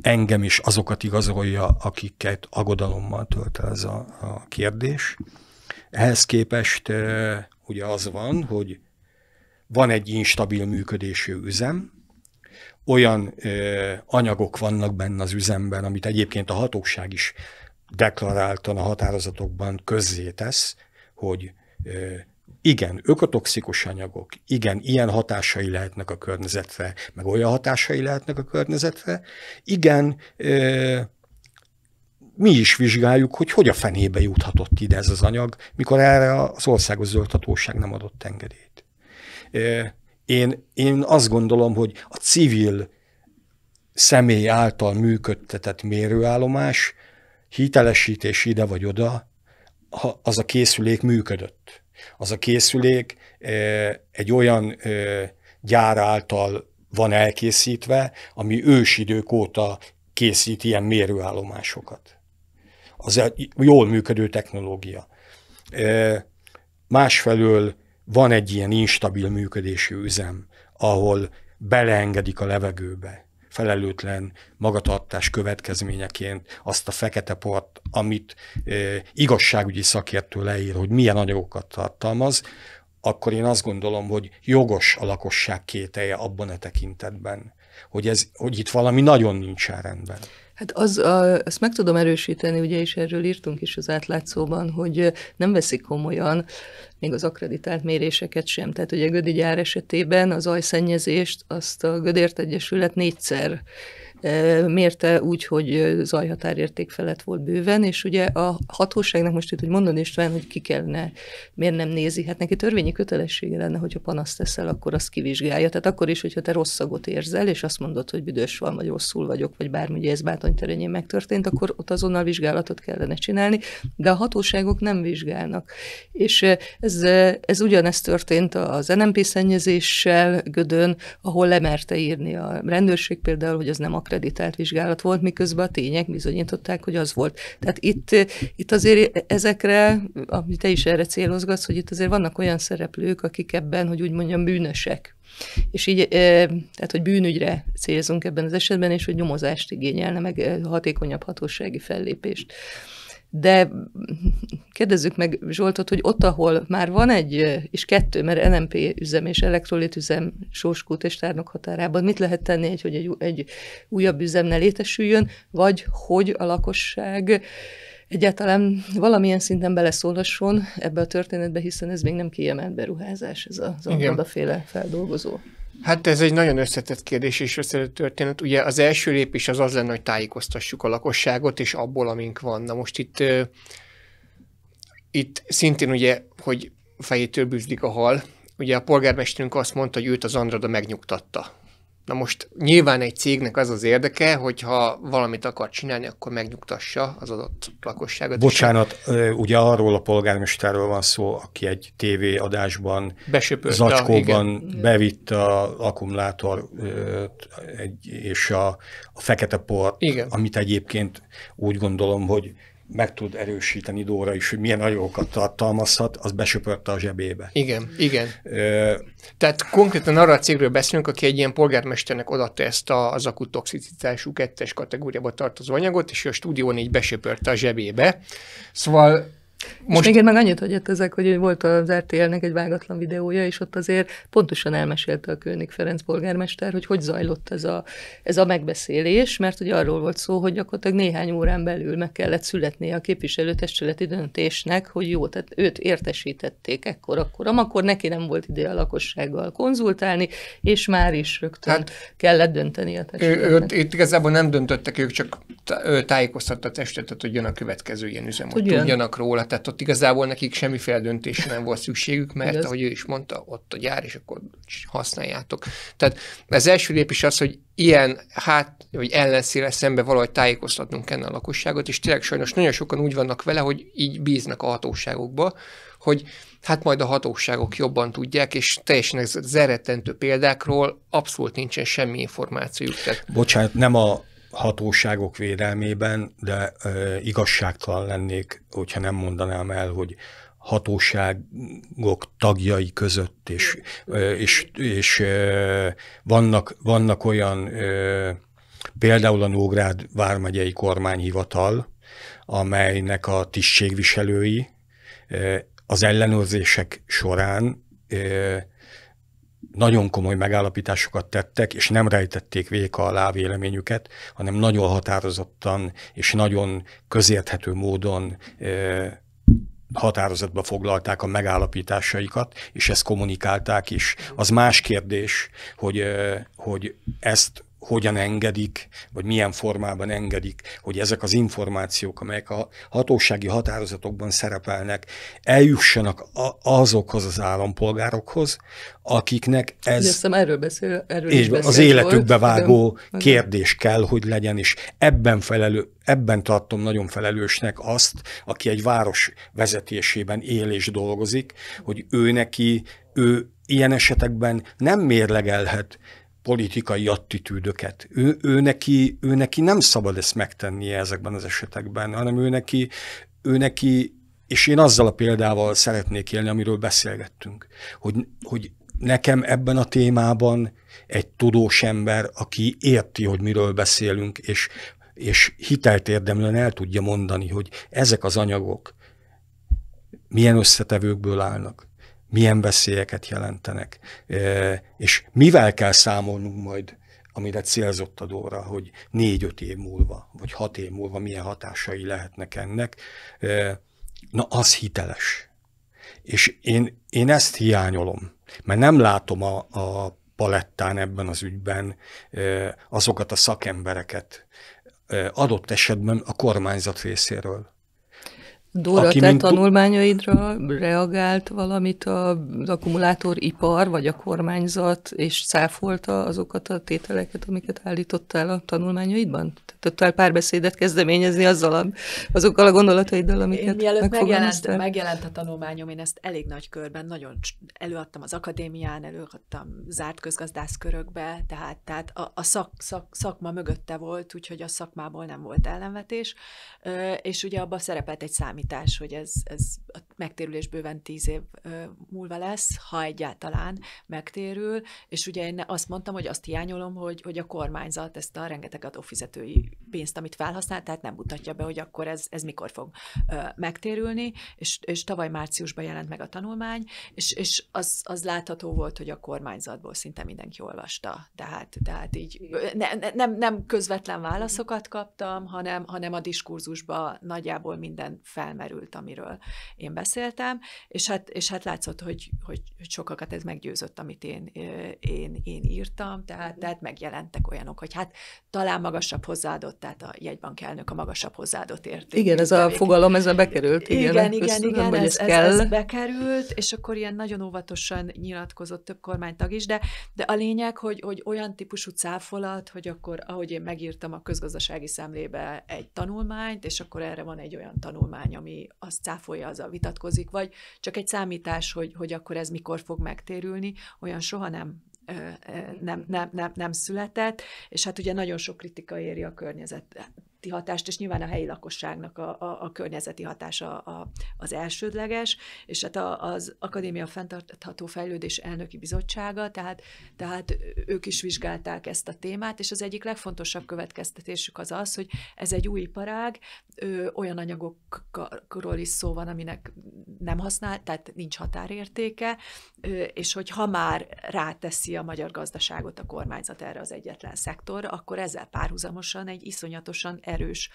engem is azokat igazolja, akiket aggodalommal tölt ez a, a kérdés. Ehhez képest ugye az van, hogy van egy instabil működésű üzem, olyan ö, anyagok vannak benne az üzemben, amit egyébként a hatóság is deklaráltan a határozatokban közzétesz, hogy ö, igen, ökotoxikus anyagok, igen, ilyen hatásai lehetnek a környezetre, meg olyan hatásai lehetnek a környezetre, igen, ö, mi is vizsgáljuk, hogy hogy a fenébe juthatott ide ez az anyag, mikor erre az országos zöldhatóság nem adott engedélyt. Én, én azt gondolom, hogy a civil személy által működtetett mérőállomás hitelesítés ide vagy oda, az a készülék működött. Az a készülék egy olyan gyár által van elkészítve, ami ősidők óta készít ilyen mérőállomásokat. Az egy jól működő technológia. Másfelől van egy ilyen instabil működésű üzem, ahol beleengedik a levegőbe felelőtlen magatartás következményeként azt a fekete port, amit e, igazságügyi szakértő leír, hogy milyen anyagokat tartalmaz, akkor én azt gondolom, hogy jogos a lakosság kételje abban a tekintetben, hogy, ez, hogy itt valami nagyon nincsen rendben. Hát az, a, azt meg tudom erősíteni, ugye és erről írtunk is az átlátszóban, hogy nem veszik komolyan még az akreditált méréseket sem. Tehát ugye a Gödi gyár esetében az ajszennyezést azt a Gödért Egyesület négyszer mérte úgy, hogy zajhatárérték felett volt bőven, és ugye a hatóságnak most itt, hogy mondani, István, hogy ki kellene, miért nem nézi, hát neki törvényi kötelessége lenne, hogyha panaszt teszel, akkor azt kivizsgálja. Tehát akkor is, hogyha te rossz szagot érzel, és azt mondod, hogy büdös van, vagy rosszul vagyok, vagy bármi, ugye ez bátony terenyén megtörtént, akkor ott azonnal vizsgálatot kellene csinálni, de a hatóságok nem vizsgálnak. És ez, ez ugyanezt történt az NMP szennyezéssel Gödön, ahol lemerte írni a rendőrség például, hogy az nem a akreditált vizsgálat volt, miközben a tények bizonyították, hogy az volt. Tehát itt, itt azért ezekre, amit te is erre célozgatsz, hogy itt azért vannak olyan szereplők, akik ebben, hogy úgy mondjam, bűnösek. És így, eh, tehát hogy bűnügyre célzunk ebben az esetben, és hogy nyomozást igényelne, meg eh, hatékonyabb hatósági fellépést de kérdezzük meg Zsoltot, hogy ott, ahol már van egy és kettő, mert NMP üzem és elektrolit üzem Sóskút és Tárnok határában, mit lehet tenni, hogy egy, egy újabb üzem ne létesüljön, vagy hogy a lakosság egyáltalán valamilyen szinten beleszólhasson ebbe a történetbe, hiszen ez még nem kiemelt beruházás, ez az féle feldolgozó. Hát ez egy nagyon összetett kérdés és összetett történet. Ugye az első lépés az az lenne, hogy tájékoztassuk a lakosságot, és abból, amink van. Na most itt, itt szintén ugye, hogy fejétől bűzlik a hal, ugye a polgármesterünk azt mondta, hogy őt az Andrada megnyugtatta Na most nyilván egy cégnek az az érdeke, hogyha valamit akar csinálni, akkor megnyugtassa az adott lakosságot. Bocsánat, is. ugye arról a polgármesterről van szó, aki egy tévéadásban, Besöpölt, zacskóban a, bevitt a akkumulátor és a, a fekete port, igen. amit egyébként úgy gondolom, hogy meg tud erősíteni Dóra is, hogy milyen anyagokat tartalmazhat, az besöpörte a zsebébe. Igen, igen. Ö, Tehát konkrétan arra a cégről beszélünk, aki egy ilyen polgármesternek odatta ezt a, az akutoxicitású kettes kategóriába tartozó anyagot, és a stúdión így besöpörte a zsebébe. Szóval most... És még meg annyit, hogy ezek, hogy volt az RTL-nek egy vágatlan videója, és ott azért pontosan elmesélte a Kőnik Ferenc polgármester, hogy hogy zajlott ez a, ez a megbeszélés, mert ugye arról volt szó, hogy gyakorlatilag néhány órán belül meg kellett születnie a képviselőtestületi döntésnek, hogy jó, tehát őt értesítették ekkor, akkor, akkor neki nem volt ide a lakossággal konzultálni, és már is rögtön hát, kellett dönteni a testületnek. Ő, őt, itt igazából nem döntöttek, ők csak tájékoztatta a testet, hogy jön a következő ilyen üzem, hogy tudjanak róla tehát ott igazából nekik semmiféle döntésre nem volt szükségük, mert Igaz? ahogy ő is mondta, ott a gyár, és akkor használjátok. Tehát az első lépés az, hogy ilyen hát, vagy ellenszéles szembe valahogy tájékoztatnunk kell a lakosságot, és tényleg sajnos nagyon sokan úgy vannak vele, hogy így bíznak a hatóságokba, hogy hát majd a hatóságok jobban tudják, és teljesen ez az példákról abszolút nincsen semmi információjuk. Tehát... Bocsánat, nem a hatóságok védelmében, de e, igazságtalan lennék, hogyha nem mondanám el, hogy hatóságok tagjai között, és, e, és, és e, vannak, vannak olyan, e, például a Nógrád vármegyei kormányhivatal, amelynek a tisztségviselői e, az ellenőrzések során e, nagyon komoly megállapításokat tettek, és nem rejtették véka alá véleményüket, hanem nagyon határozottan és nagyon közérthető módon határozatba foglalták a megállapításaikat, és ezt kommunikálták is. Az más kérdés, hogy, hogy ezt hogyan engedik, vagy milyen formában engedik, hogy ezek az információk, amelyek a hatósági határozatokban szerepelnek, eljussanak azokhoz az állampolgárokhoz, akiknek ez... De hiszem, erről beszél, erről és is az életükbe volt, vágó de... kérdés kell, hogy legyen, és ebben, felelő, ebben tartom nagyon felelősnek azt, aki egy város vezetésében él és dolgozik, hogy ő neki, ő ilyen esetekben nem mérlegelhet politikai attitűdöket. Ő, ő, neki, ő neki nem szabad ezt megtennie ezekben az esetekben, hanem ő neki, ő neki és én azzal a példával szeretnék élni, amiről beszélgettünk, hogy, hogy nekem ebben a témában egy tudós ember, aki érti, hogy miről beszélünk, és, és hitelt érdemlően el tudja mondani, hogy ezek az anyagok milyen összetevőkből állnak, milyen veszélyeket jelentenek, és mivel kell számolnunk majd, amire célzott a Dóra, hogy négy-öt év múlva, vagy hat év múlva milyen hatásai lehetnek ennek, na az hiteles. És én, én ezt hiányolom, mert nem látom a, a palettán ebben az ügyben azokat a szakembereket, adott esetben a kormányzat részéről, Dóra, te mint... tanulmányaidra reagált valamit az akkumulátoripar, vagy a kormányzat, és száfolta azokat a tételeket, amiket állítottál a tanulmányaidban? Tudtál párbeszédet kezdeményezni azzal a, azokkal a gondolataiddal, amiket én mielőtt megjelent, megjelent a tanulmányom, én ezt elég nagy körben, nagyon előadtam az akadémián, előadtam zárt közgazdászkörökbe, tehát, tehát a, a szak, szak, szakma mögötte volt, úgyhogy a szakmából nem volt ellenvetés, és ugye abban szerepelt egy számít számítás, hogy ez, ez a megtérülés bőven tíz év múlva lesz, ha egyáltalán megtérül, és ugye én azt mondtam, hogy azt hiányolom, hogy, hogy a kormányzat ezt a rengeteg adófizetői pénzt, amit felhasznál, tehát nem mutatja be, hogy akkor ez, ez mikor fog megtérülni, és, és tavaly márciusban jelent meg a tanulmány, és, és az, az látható volt, hogy a kormányzatból szinte mindenki olvasta. Tehát, tehát így ne, ne, nem, nem közvetlen válaszokat kaptam, hanem, hanem a diskurzusba nagyjából minden fel felmerült, amiről én beszéltem, és hát, és hát látszott, hogy, hogy, hogy sokakat ez meggyőzött, amit én, én, én írtam, tehát, mhm. tehát megjelentek olyanok, hogy hát talán magasabb hozzáadott, tehát a jegybank elnök a magasabb hozzáadott érték. Igen, ez a fogalom, ez a bekerült. Igen, igen, igen, igen ez, ez, kell. ez, bekerült, és akkor ilyen nagyon óvatosan nyilatkozott több kormánytag is, de, de a lényeg, hogy, hogy olyan típusú cáfolat, hogy akkor, ahogy én megírtam a közgazdasági szemlébe egy tanulmányt, és akkor erre van egy olyan tanulmány, ami azt cáfolja, a vitatkozik, vagy csak egy számítás, hogy, hogy akkor ez mikor fog megtérülni, olyan soha nem nem, nem, nem, nem született, és hát ugye nagyon sok kritika éri a környezet hatást, és nyilván a helyi lakosságnak a, a, a környezeti hatása a, az elsődleges, és hát a, az Akadémia Fentartható Fejlődés Elnöki Bizottsága, tehát, tehát ők is vizsgálták ezt a témát, és az egyik legfontosabb következtetésük az az, hogy ez egy új iparág, ö, olyan anyagokról is szó van, aminek nem használ, tehát nincs határértéke, ö, és hogy ha már ráteszi a magyar gazdaságot a kormányzat erre az egyetlen szektorra, akkor ezzel párhuzamosan egy iszonyatosan erős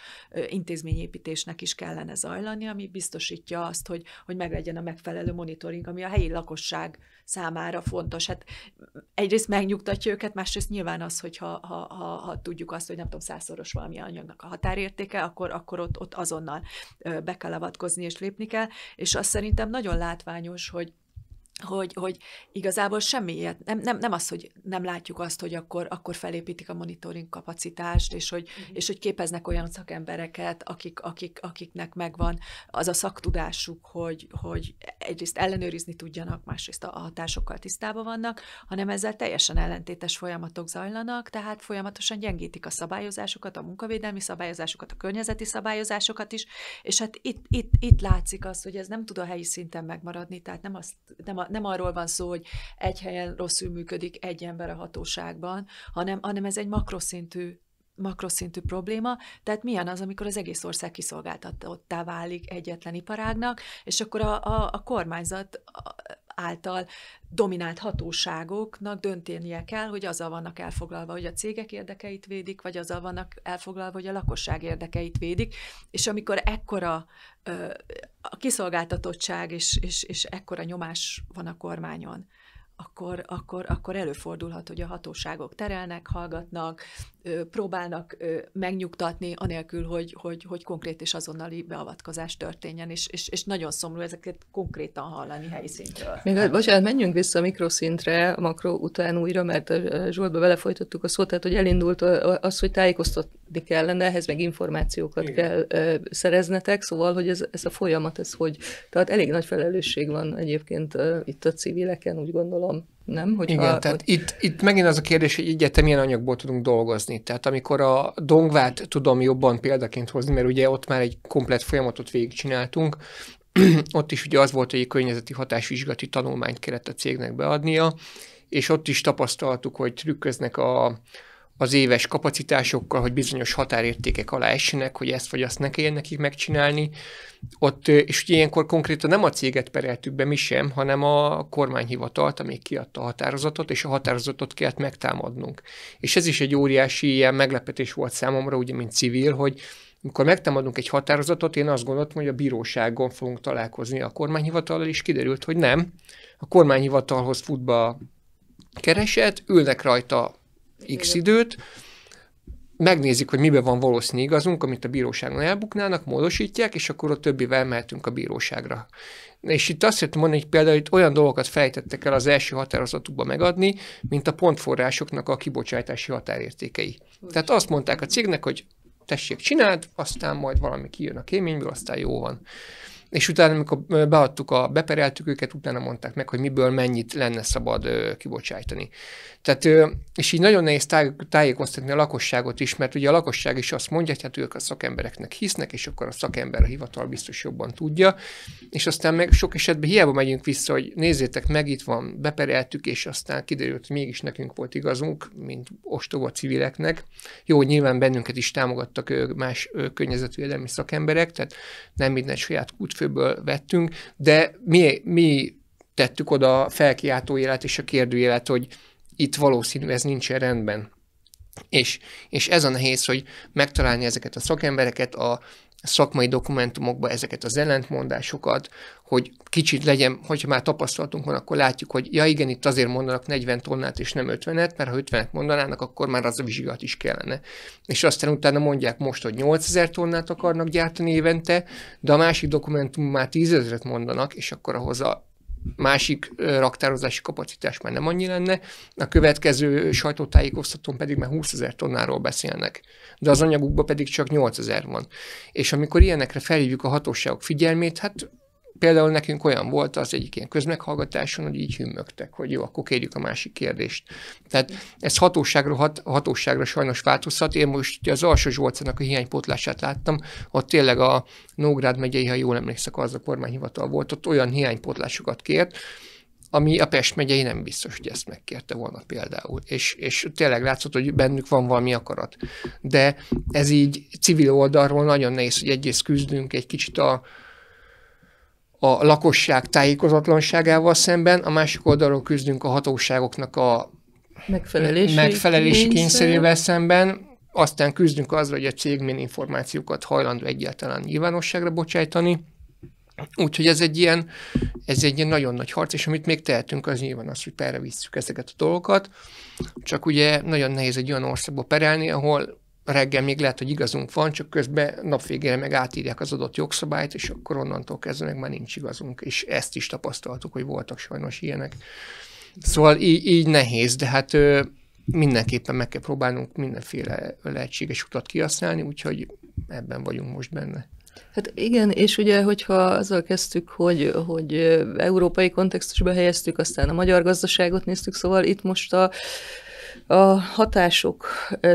intézményépítésnek is kellene zajlani, ami biztosítja azt, hogy, hogy meglegyen a megfelelő monitoring, ami a helyi lakosság számára fontos. Hát egyrészt megnyugtatja őket, másrészt nyilván az, hogy ha, ha, ha, ha tudjuk azt, hogy nem tudom, százszoros valami anyagnak a határértéke, akkor, akkor ott, ott azonnal be kell avatkozni és lépni kell, és azt szerintem nagyon látványos, hogy hogy, hogy igazából semmi ilyet, nem, nem, nem az, hogy nem látjuk azt, hogy akkor, akkor felépítik a monitoring kapacitást, és hogy, uh-huh. és hogy képeznek olyan szakembereket, akik, akik, akiknek megvan az a szaktudásuk, hogy, hogy egyrészt ellenőrizni tudjanak, másrészt a hatásokkal tisztában vannak, hanem ezzel teljesen ellentétes folyamatok zajlanak, tehát folyamatosan gyengítik a szabályozásokat, a munkavédelmi szabályozásokat, a környezeti szabályozásokat is, és hát itt, itt, itt látszik az, hogy ez nem tud a helyi szinten megmaradni, tehát nem, azt, nem, a, nem arról van szó, hogy egy helyen rosszul működik egy ember a hatóságban, hanem, hanem ez egy makroszintű makroszintű probléma, tehát milyen az, amikor az egész ország kiszolgáltatottá válik egyetlen iparágnak, és akkor a, a, a kormányzat által dominált hatóságoknak döntenie kell, hogy azzal vannak elfoglalva, hogy a cégek érdekeit védik, vagy azzal vannak elfoglalva, hogy a lakosság érdekeit védik. És amikor ekkora a kiszolgáltatottság és, és, és ekkora nyomás van a kormányon, akkor, akkor, akkor előfordulhat, hogy a hatóságok terelnek, hallgatnak, próbálnak megnyugtatni, anélkül, hogy, hogy, hogy konkrét és azonnali beavatkozás történjen, és, és, és nagyon szomorú ezeket konkrétan hallani helyi szintről. Még, bocsánat, menjünk vissza a mikroszintre, a makro után újra, mert Zsoltba vele folytattuk a szót, tehát hogy elindult az, hogy tájékoztatni kellene, ehhez meg információkat Igen. kell szereznetek, szóval, hogy ez, ez a folyamat, ez hogy, tehát elég nagy felelősség van egyébként itt a civileken, úgy gondolom nem? Hogy Igen, tehát hogy... itt, itt megint az a kérdés, hogy egyetem milyen anyagból tudunk dolgozni. Tehát amikor a dongvát tudom jobban példaként hozni, mert ugye ott már egy komplet folyamatot végigcsináltunk, ott is ugye az volt, hogy egy környezeti hatásvizsgati tanulmányt kellett a cégnek beadnia, és ott is tapasztaltuk, hogy trükköznek a, az éves kapacitásokkal, hogy bizonyos határértékek alá essenek, hogy ezt vagy azt ne kelljen nekik megcsinálni. Ott, és ugye ilyenkor konkrétan nem a céget pereltük be mi sem, hanem a kormányhivatalt, amíg kiadta a határozatot, és a határozatot kellett megtámadnunk. És ez is egy óriási ilyen meglepetés volt számomra, ugye, mint civil, hogy amikor megtámadunk egy határozatot, én azt gondoltam, hogy a bíróságon fogunk találkozni a kormányhivatallal, és kiderült, hogy nem. A kormányhivatalhoz futba kereset, ülnek rajta X időt, megnézik, hogy miben van valószínű igazunk, amit a bíróságon elbuknának, módosítják, és akkor a többivel mehetünk a bíróságra. És itt azt jöttem mondani, hogy például itt olyan dolgokat fejtettek el az első határozatukba megadni, mint a pontforrásoknak a kibocsátási határértékei. Tehát azt mondták a cégnek, hogy tessék, csináld, aztán majd valami kijön a kéményből, aztán jó van és utána, amikor beadtuk a, bepereltük őket, utána mondták meg, hogy miből mennyit lenne szabad kibocsájtani. Tehát, és így nagyon nehéz táj, tájékoztatni a lakosságot is, mert ugye a lakosság is azt mondja, hogy hát ők a szakembereknek hisznek, és akkor a szakember a hivatal biztos jobban tudja, és aztán meg sok esetben hiába megyünk vissza, hogy nézzétek meg, itt van, bepereltük, és aztán kiderült, hogy mégis nekünk volt igazunk, mint ostoba civileknek. Jó, hogy nyilván bennünket is támogattak más környezetvédelmi szakemberek, tehát nem minden saját kút főből vettünk, de mi, mi tettük oda a élet és a kérdőjelet, hogy itt valószínű ez nincsen rendben. És, és ez a nehéz, hogy megtalálni ezeket a szakembereket, a, szakmai dokumentumokba ezeket az ellentmondásokat, hogy kicsit legyen, hogyha már tapasztalatunk van, akkor látjuk, hogy ja igen, itt azért mondanak 40 tonnát és nem 50-et, mert ha 50-et mondanának, akkor már az a vizsgálat is kellene. És aztán utána mondják most, hogy 8000 tonnát akarnak gyártani évente, de a másik dokumentum már 10 ezeret mondanak, és akkor ahhoz a másik raktározási kapacitás már nem annyi lenne, a következő sajtótájékoztatón pedig már 20 ezer tonnáról beszélnek, de az anyagukban pedig csak 8 ezer van. És amikor ilyenekre felhívjuk a hatóságok figyelmét, hát például nekünk olyan volt az egyik ilyen közmeghallgatáson, hogy így hümmögtek, hogy jó, akkor kérjük a másik kérdést. Tehát ez hatóságra, hat, hatóságra sajnos változhat. Én most az alsó Zsolcának a hiánypótlását láttam, ott tényleg a Nógrád megyei, ha jól emlékszek, az a kormányhivatal volt, ott olyan hiánypótlásokat kért, ami a Pest megyei nem biztos, hogy ezt megkérte volna például. És, és tényleg látszott, hogy bennük van valami akarat. De ez így civil oldalról nagyon nehéz, hogy egyrészt küzdünk egy kicsit a, a lakosság tájékozatlanságával szemben, a másik oldalról küzdünk a hatóságoknak a megfelelési, eh, megfelelési kényszerével szemben, aztán küzdünk azzal, hogy a cég milyen információkat hajlandó egyáltalán nyilvánosságra bocsájtani. Úgyhogy ez egy ilyen, ez egy ilyen nagyon nagy harc, és amit még tehetünk, az nyilván az, hogy perre visszük ezeket a dolgokat. Csak ugye nagyon nehéz egy olyan országba perelni, ahol reggel még lehet, hogy igazunk van, csak közben napvégére meg átírják az adott jogszabályt, és akkor onnantól kezdve meg már nincs igazunk. És ezt is tapasztaltuk, hogy voltak sajnos ilyenek. Szóval így, így nehéz, de hát ö, mindenképpen meg kell próbálnunk mindenféle lehetséges utat kihasználni, úgyhogy ebben vagyunk most benne. Hát igen, és ugye, hogyha azzal kezdtük, hogy, hogy európai kontextusba helyeztük, aztán a magyar gazdaságot néztük, szóval itt most a, a hatások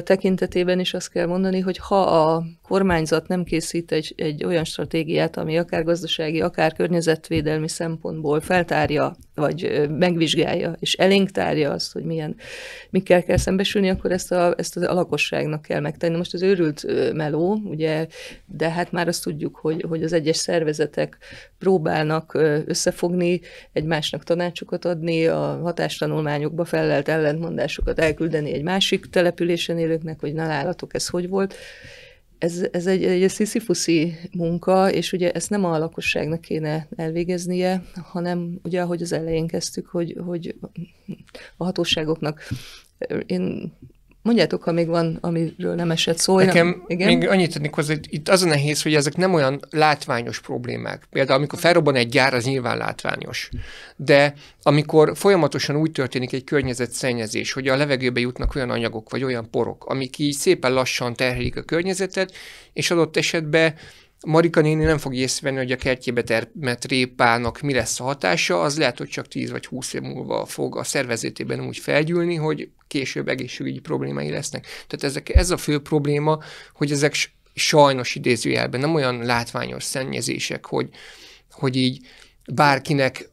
tekintetében is azt kell mondani, hogy ha a kormányzat nem készít egy, egy olyan stratégiát, ami akár gazdasági, akár környezetvédelmi szempontból feltárja, vagy megvizsgálja, és elénk tárja azt, hogy milyen, mikkel kell szembesülni, akkor ezt a, ezt a lakosságnak kell megtenni. Most az őrült meló, ugye, de hát már azt tudjuk, hogy, hogy az egyes szervezetek próbálnak összefogni, egymásnak tanácsokat adni, a hatástanulmányokba felelt ellentmondásokat elküldeni egy másik településen élőknek, hogy na állatok ez hogy volt ez, ez egy, egy sziszifuszi munka, és ugye ezt nem a lakosságnak kéne elvégeznie, hanem ugye, ahogy az elején kezdtük, hogy, hogy a hatóságoknak én Mondjátok, ha még van, amiről nem esett szó. Nekem nem? Igen? még annyit tennék hozzá, hogy itt az a nehéz, hogy ezek nem olyan látványos problémák. Például amikor felrobban egy gyár, az nyilván látványos. De amikor folyamatosan úgy történik egy környezetszennyezés, hogy a levegőbe jutnak olyan anyagok vagy olyan porok, amik így szépen lassan terhelik a környezetet, és adott esetben Marika néni nem fog észrevenni, hogy a kertjébe termett répának mi lesz a hatása, az lehet, hogy csak 10 vagy 20 év múlva fog a szervezetében úgy felgyűlni, hogy később egészségügyi problémái lesznek. Tehát ezek, ez a fő probléma, hogy ezek sajnos idézőjelben nem olyan látványos szennyezések, hogy, hogy így bárkinek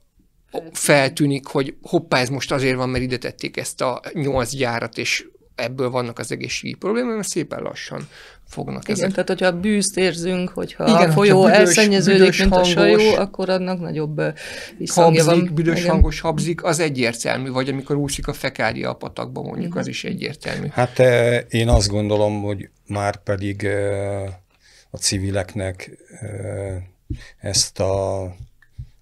feltűnik, hogy hoppá, ez most azért van, mert ide tették ezt a nyolc gyárat, és ebből vannak az egészségügyi problémák, mert szépen lassan fognak Igen, ezek. tehát hogyha bűzt érzünk, hogyha Igen, a folyó hogyha büdös, elszennyeződik, büdös, mint hangos, a sajó, akkor annak nagyobb visszhangja van. Büdös Igen. hangos habzik, az egyértelmű, vagy amikor úszik a fekária a patakba, mondjuk, Igen. az is egyértelmű. Hát én azt gondolom, hogy már pedig a civileknek ezt a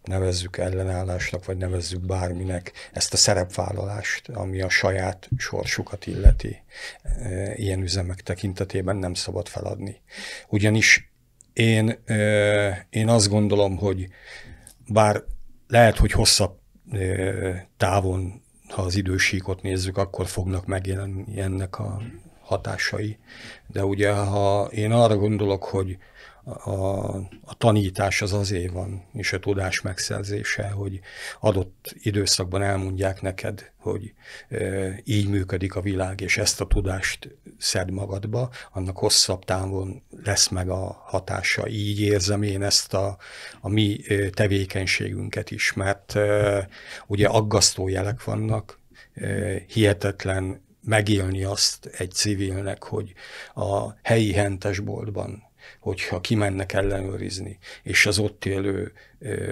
nevezzük ellenállásnak, vagy nevezzük bárminek ezt a szerepvállalást, ami a saját sorsukat illeti, e, ilyen üzemek tekintetében nem szabad feladni. Ugyanis én, e, én azt gondolom, hogy bár lehet, hogy hosszabb e, távon, ha az idősíkot nézzük, akkor fognak megjelenni ennek a hatásai, de ugye ha én arra gondolok, hogy a, a tanítás az azért van, és a tudás megszerzése, hogy adott időszakban elmondják neked, hogy e, így működik a világ, és ezt a tudást szed magadba, annak hosszabb távon lesz meg a hatása. Így érzem én ezt a, a mi tevékenységünket is, mert e, ugye aggasztó jelek vannak, e, hihetetlen megélni azt egy civilnek, hogy a helyi hentesboltban hogyha kimennek ellenőrizni, és az ott élő,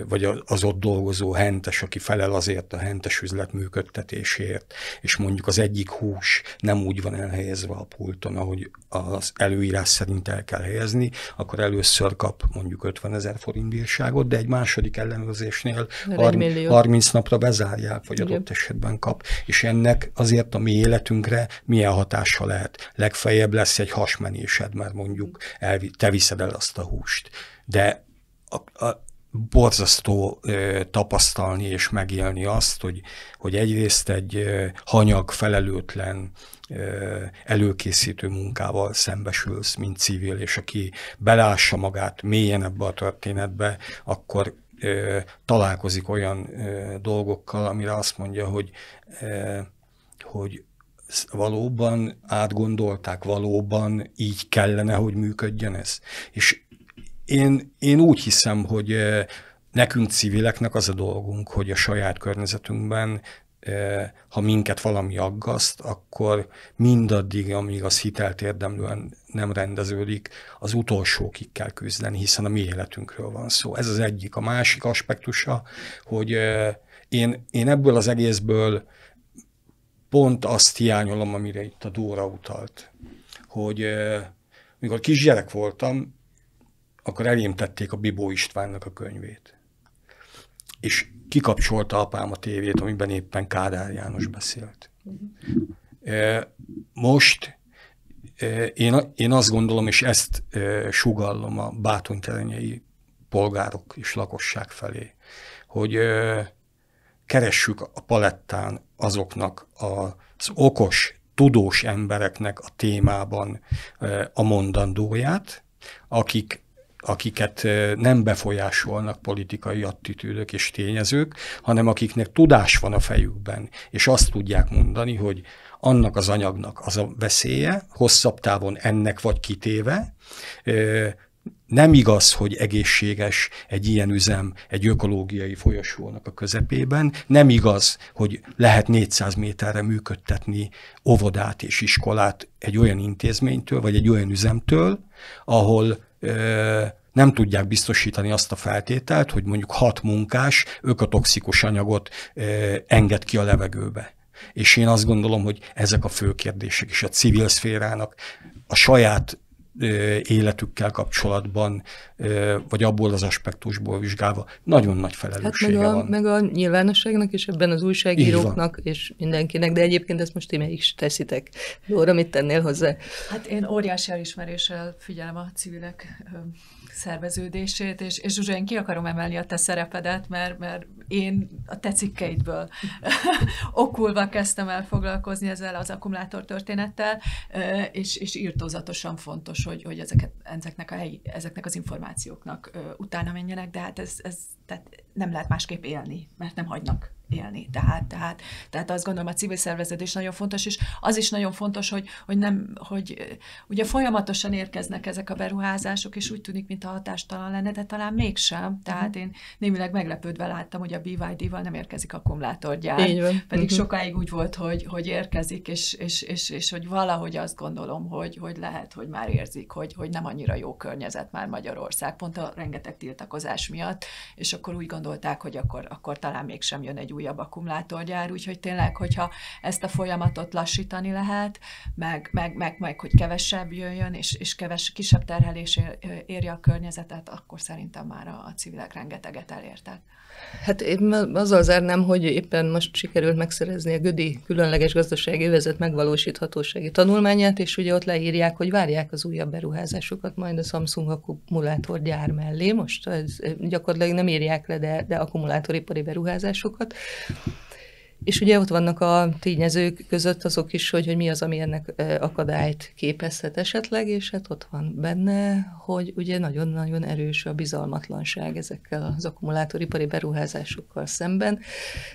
vagy az ott dolgozó hentes, aki felel azért a hentes üzlet működtetésért, és mondjuk az egyik hús nem úgy van elhelyezve a pulton, ahogy az előírás szerint el kell helyezni, akkor először kap mondjuk 50 ezer forint bírságot, de egy második ellenőrzésnél 30, 30 napra bezárják, vagy adott esetben kap. És ennek azért a mi életünkre milyen hatása lehet? Legfeljebb lesz egy hasmenésed, mert mondjuk elvi, te hiszed el azt a húst. De a, a, borzasztó ö, tapasztalni és megélni azt, hogy, hogy egyrészt egy ö, hanyag, felelőtlen ö, előkészítő munkával szembesülsz, mint civil, és aki belássa magát mélyen ebbe a történetbe, akkor ö, találkozik olyan ö, dolgokkal, amire azt mondja, hogy, ö, hogy valóban átgondolták, valóban így kellene, hogy működjön ez. És én, én úgy hiszem, hogy eh, nekünk civileknek az a dolgunk, hogy a saját környezetünkben eh, ha minket valami aggaszt, akkor mindaddig, amíg az hitelt érdemlően nem rendeződik, az utolsókig kell küzdeni, hiszen a mi életünkről van szó. Ez az egyik. A másik aspektusa, hogy eh, én, én ebből az egészből pont azt hiányolom, amire itt a Dóra utalt, hogy eh, mikor kisgyerek voltam, akkor elém tették a Bibó Istvánnak a könyvét. És kikapcsolta apám a tévét, amiben éppen Kádár János beszélt. Eh, most eh, én, én azt gondolom, és ezt sugallom a bátonytelenyei polgárok és lakosság felé, hogy keressük a palettán azoknak az okos, tudós embereknek a témában a mondandóját, akik akiket nem befolyásolnak politikai attitűdök és tényezők, hanem akiknek tudás van a fejükben, és azt tudják mondani, hogy annak az anyagnak az a veszélye, hosszabb távon ennek vagy kitéve, nem igaz, hogy egészséges egy ilyen üzem egy ökológiai folyosónak a közepében, nem igaz, hogy lehet 400 méterre működtetni óvodát és iskolát egy olyan intézménytől, vagy egy olyan üzemtől, ahol ö, nem tudják biztosítani azt a feltételt, hogy mondjuk hat munkás ökotoxikus anyagot ö, enged ki a levegőbe. És én azt gondolom, hogy ezek a fő kérdések, és a civil szférának a saját életükkel kapcsolatban, vagy abból az aspektusból vizsgálva, nagyon nagy hát felelőssége hát meg a, van. Meg a nyilvánosságnak, és ebben az újságíróknak, és mindenkinek, de egyébként ezt most ti meg is teszitek. Lóra, mit tennél hozzá? Hát én óriási elismeréssel figyelem a civilek szerveződését, és, és Zsuzsa, én ki akarom emelni a te szerepedet, mert, mert én a te cikkeidből okulva kezdtem el foglalkozni ezzel az akkumulátor történettel, és, és írtózatosan fontos, hogy, hogy ezeket, ezeknek, a helyi, ezeknek az információknak utána menjenek, de hát ez, ez tehát nem lehet másképp élni, mert nem hagynak élni. Tehát, tehát, tehát azt gondolom a civil szerveződés nagyon fontos, és az is nagyon fontos, hogy, hogy, nem, hogy ugye folyamatosan érkeznek ezek a beruházások, és úgy tűnik, a hatástalan lenne, de talán mégsem. Tehát én némileg meglepődve láttam, hogy a BYD-val nem érkezik a akkumulátorgyár. Így van. Pedig uh-huh. sokáig úgy volt, hogy, hogy érkezik, és, és, és, és, hogy valahogy azt gondolom, hogy, hogy lehet, hogy már érzik, hogy, hogy nem annyira jó környezet már Magyarország, pont a rengeteg tiltakozás miatt, és akkor úgy gondolták, hogy akkor, akkor talán mégsem jön egy új újabb akkumulátorgyár, úgyhogy tényleg, hogyha ezt a folyamatot lassítani lehet, meg, meg, meg, meg hogy kevesebb jöjjön, és, és keves, kisebb terhelés érje a környezetet, akkor szerintem már a, civilek rengeteget elértek. Hát én azzal zárnám, hogy éppen most sikerült megszerezni a Gödi különleges gazdasági övezet megvalósíthatósági tanulmányát, és ugye ott leírják, hogy várják az újabb beruházásokat majd a Samsung akkumulátorgyár mellé. Most ez gyakorlatilag nem írják le, de, de akkumulátoripari beruházásokat. És ugye ott vannak a tényezők között azok is, hogy, hogy mi az, ami ennek akadályt képezhet esetleg, és hát ott van benne, hogy ugye nagyon-nagyon erős a bizalmatlanság ezekkel az akkumulátoripari beruházásokkal szemben.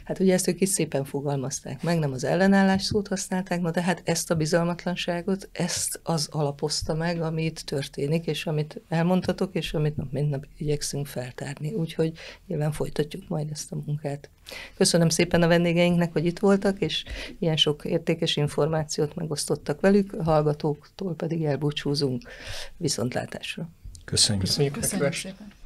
Hát ugye ezt ők is szépen fogalmazták meg, nem az ellenállás szót használták, na de hát ezt a bizalmatlanságot, ezt az alapozta meg, amit történik, és amit elmondtatok, és amit nap mint nap igyekszünk feltárni. Úgyhogy nyilván folytatjuk majd ezt a munkát. Köszönöm szépen a vendégeinknek, hogy itt voltak, és ilyen sok értékes információt megosztottak velük, a hallgatóktól pedig elbúcsúzunk viszontlátásra. Köszönjük. Köszönjük, Köszönjük szépen.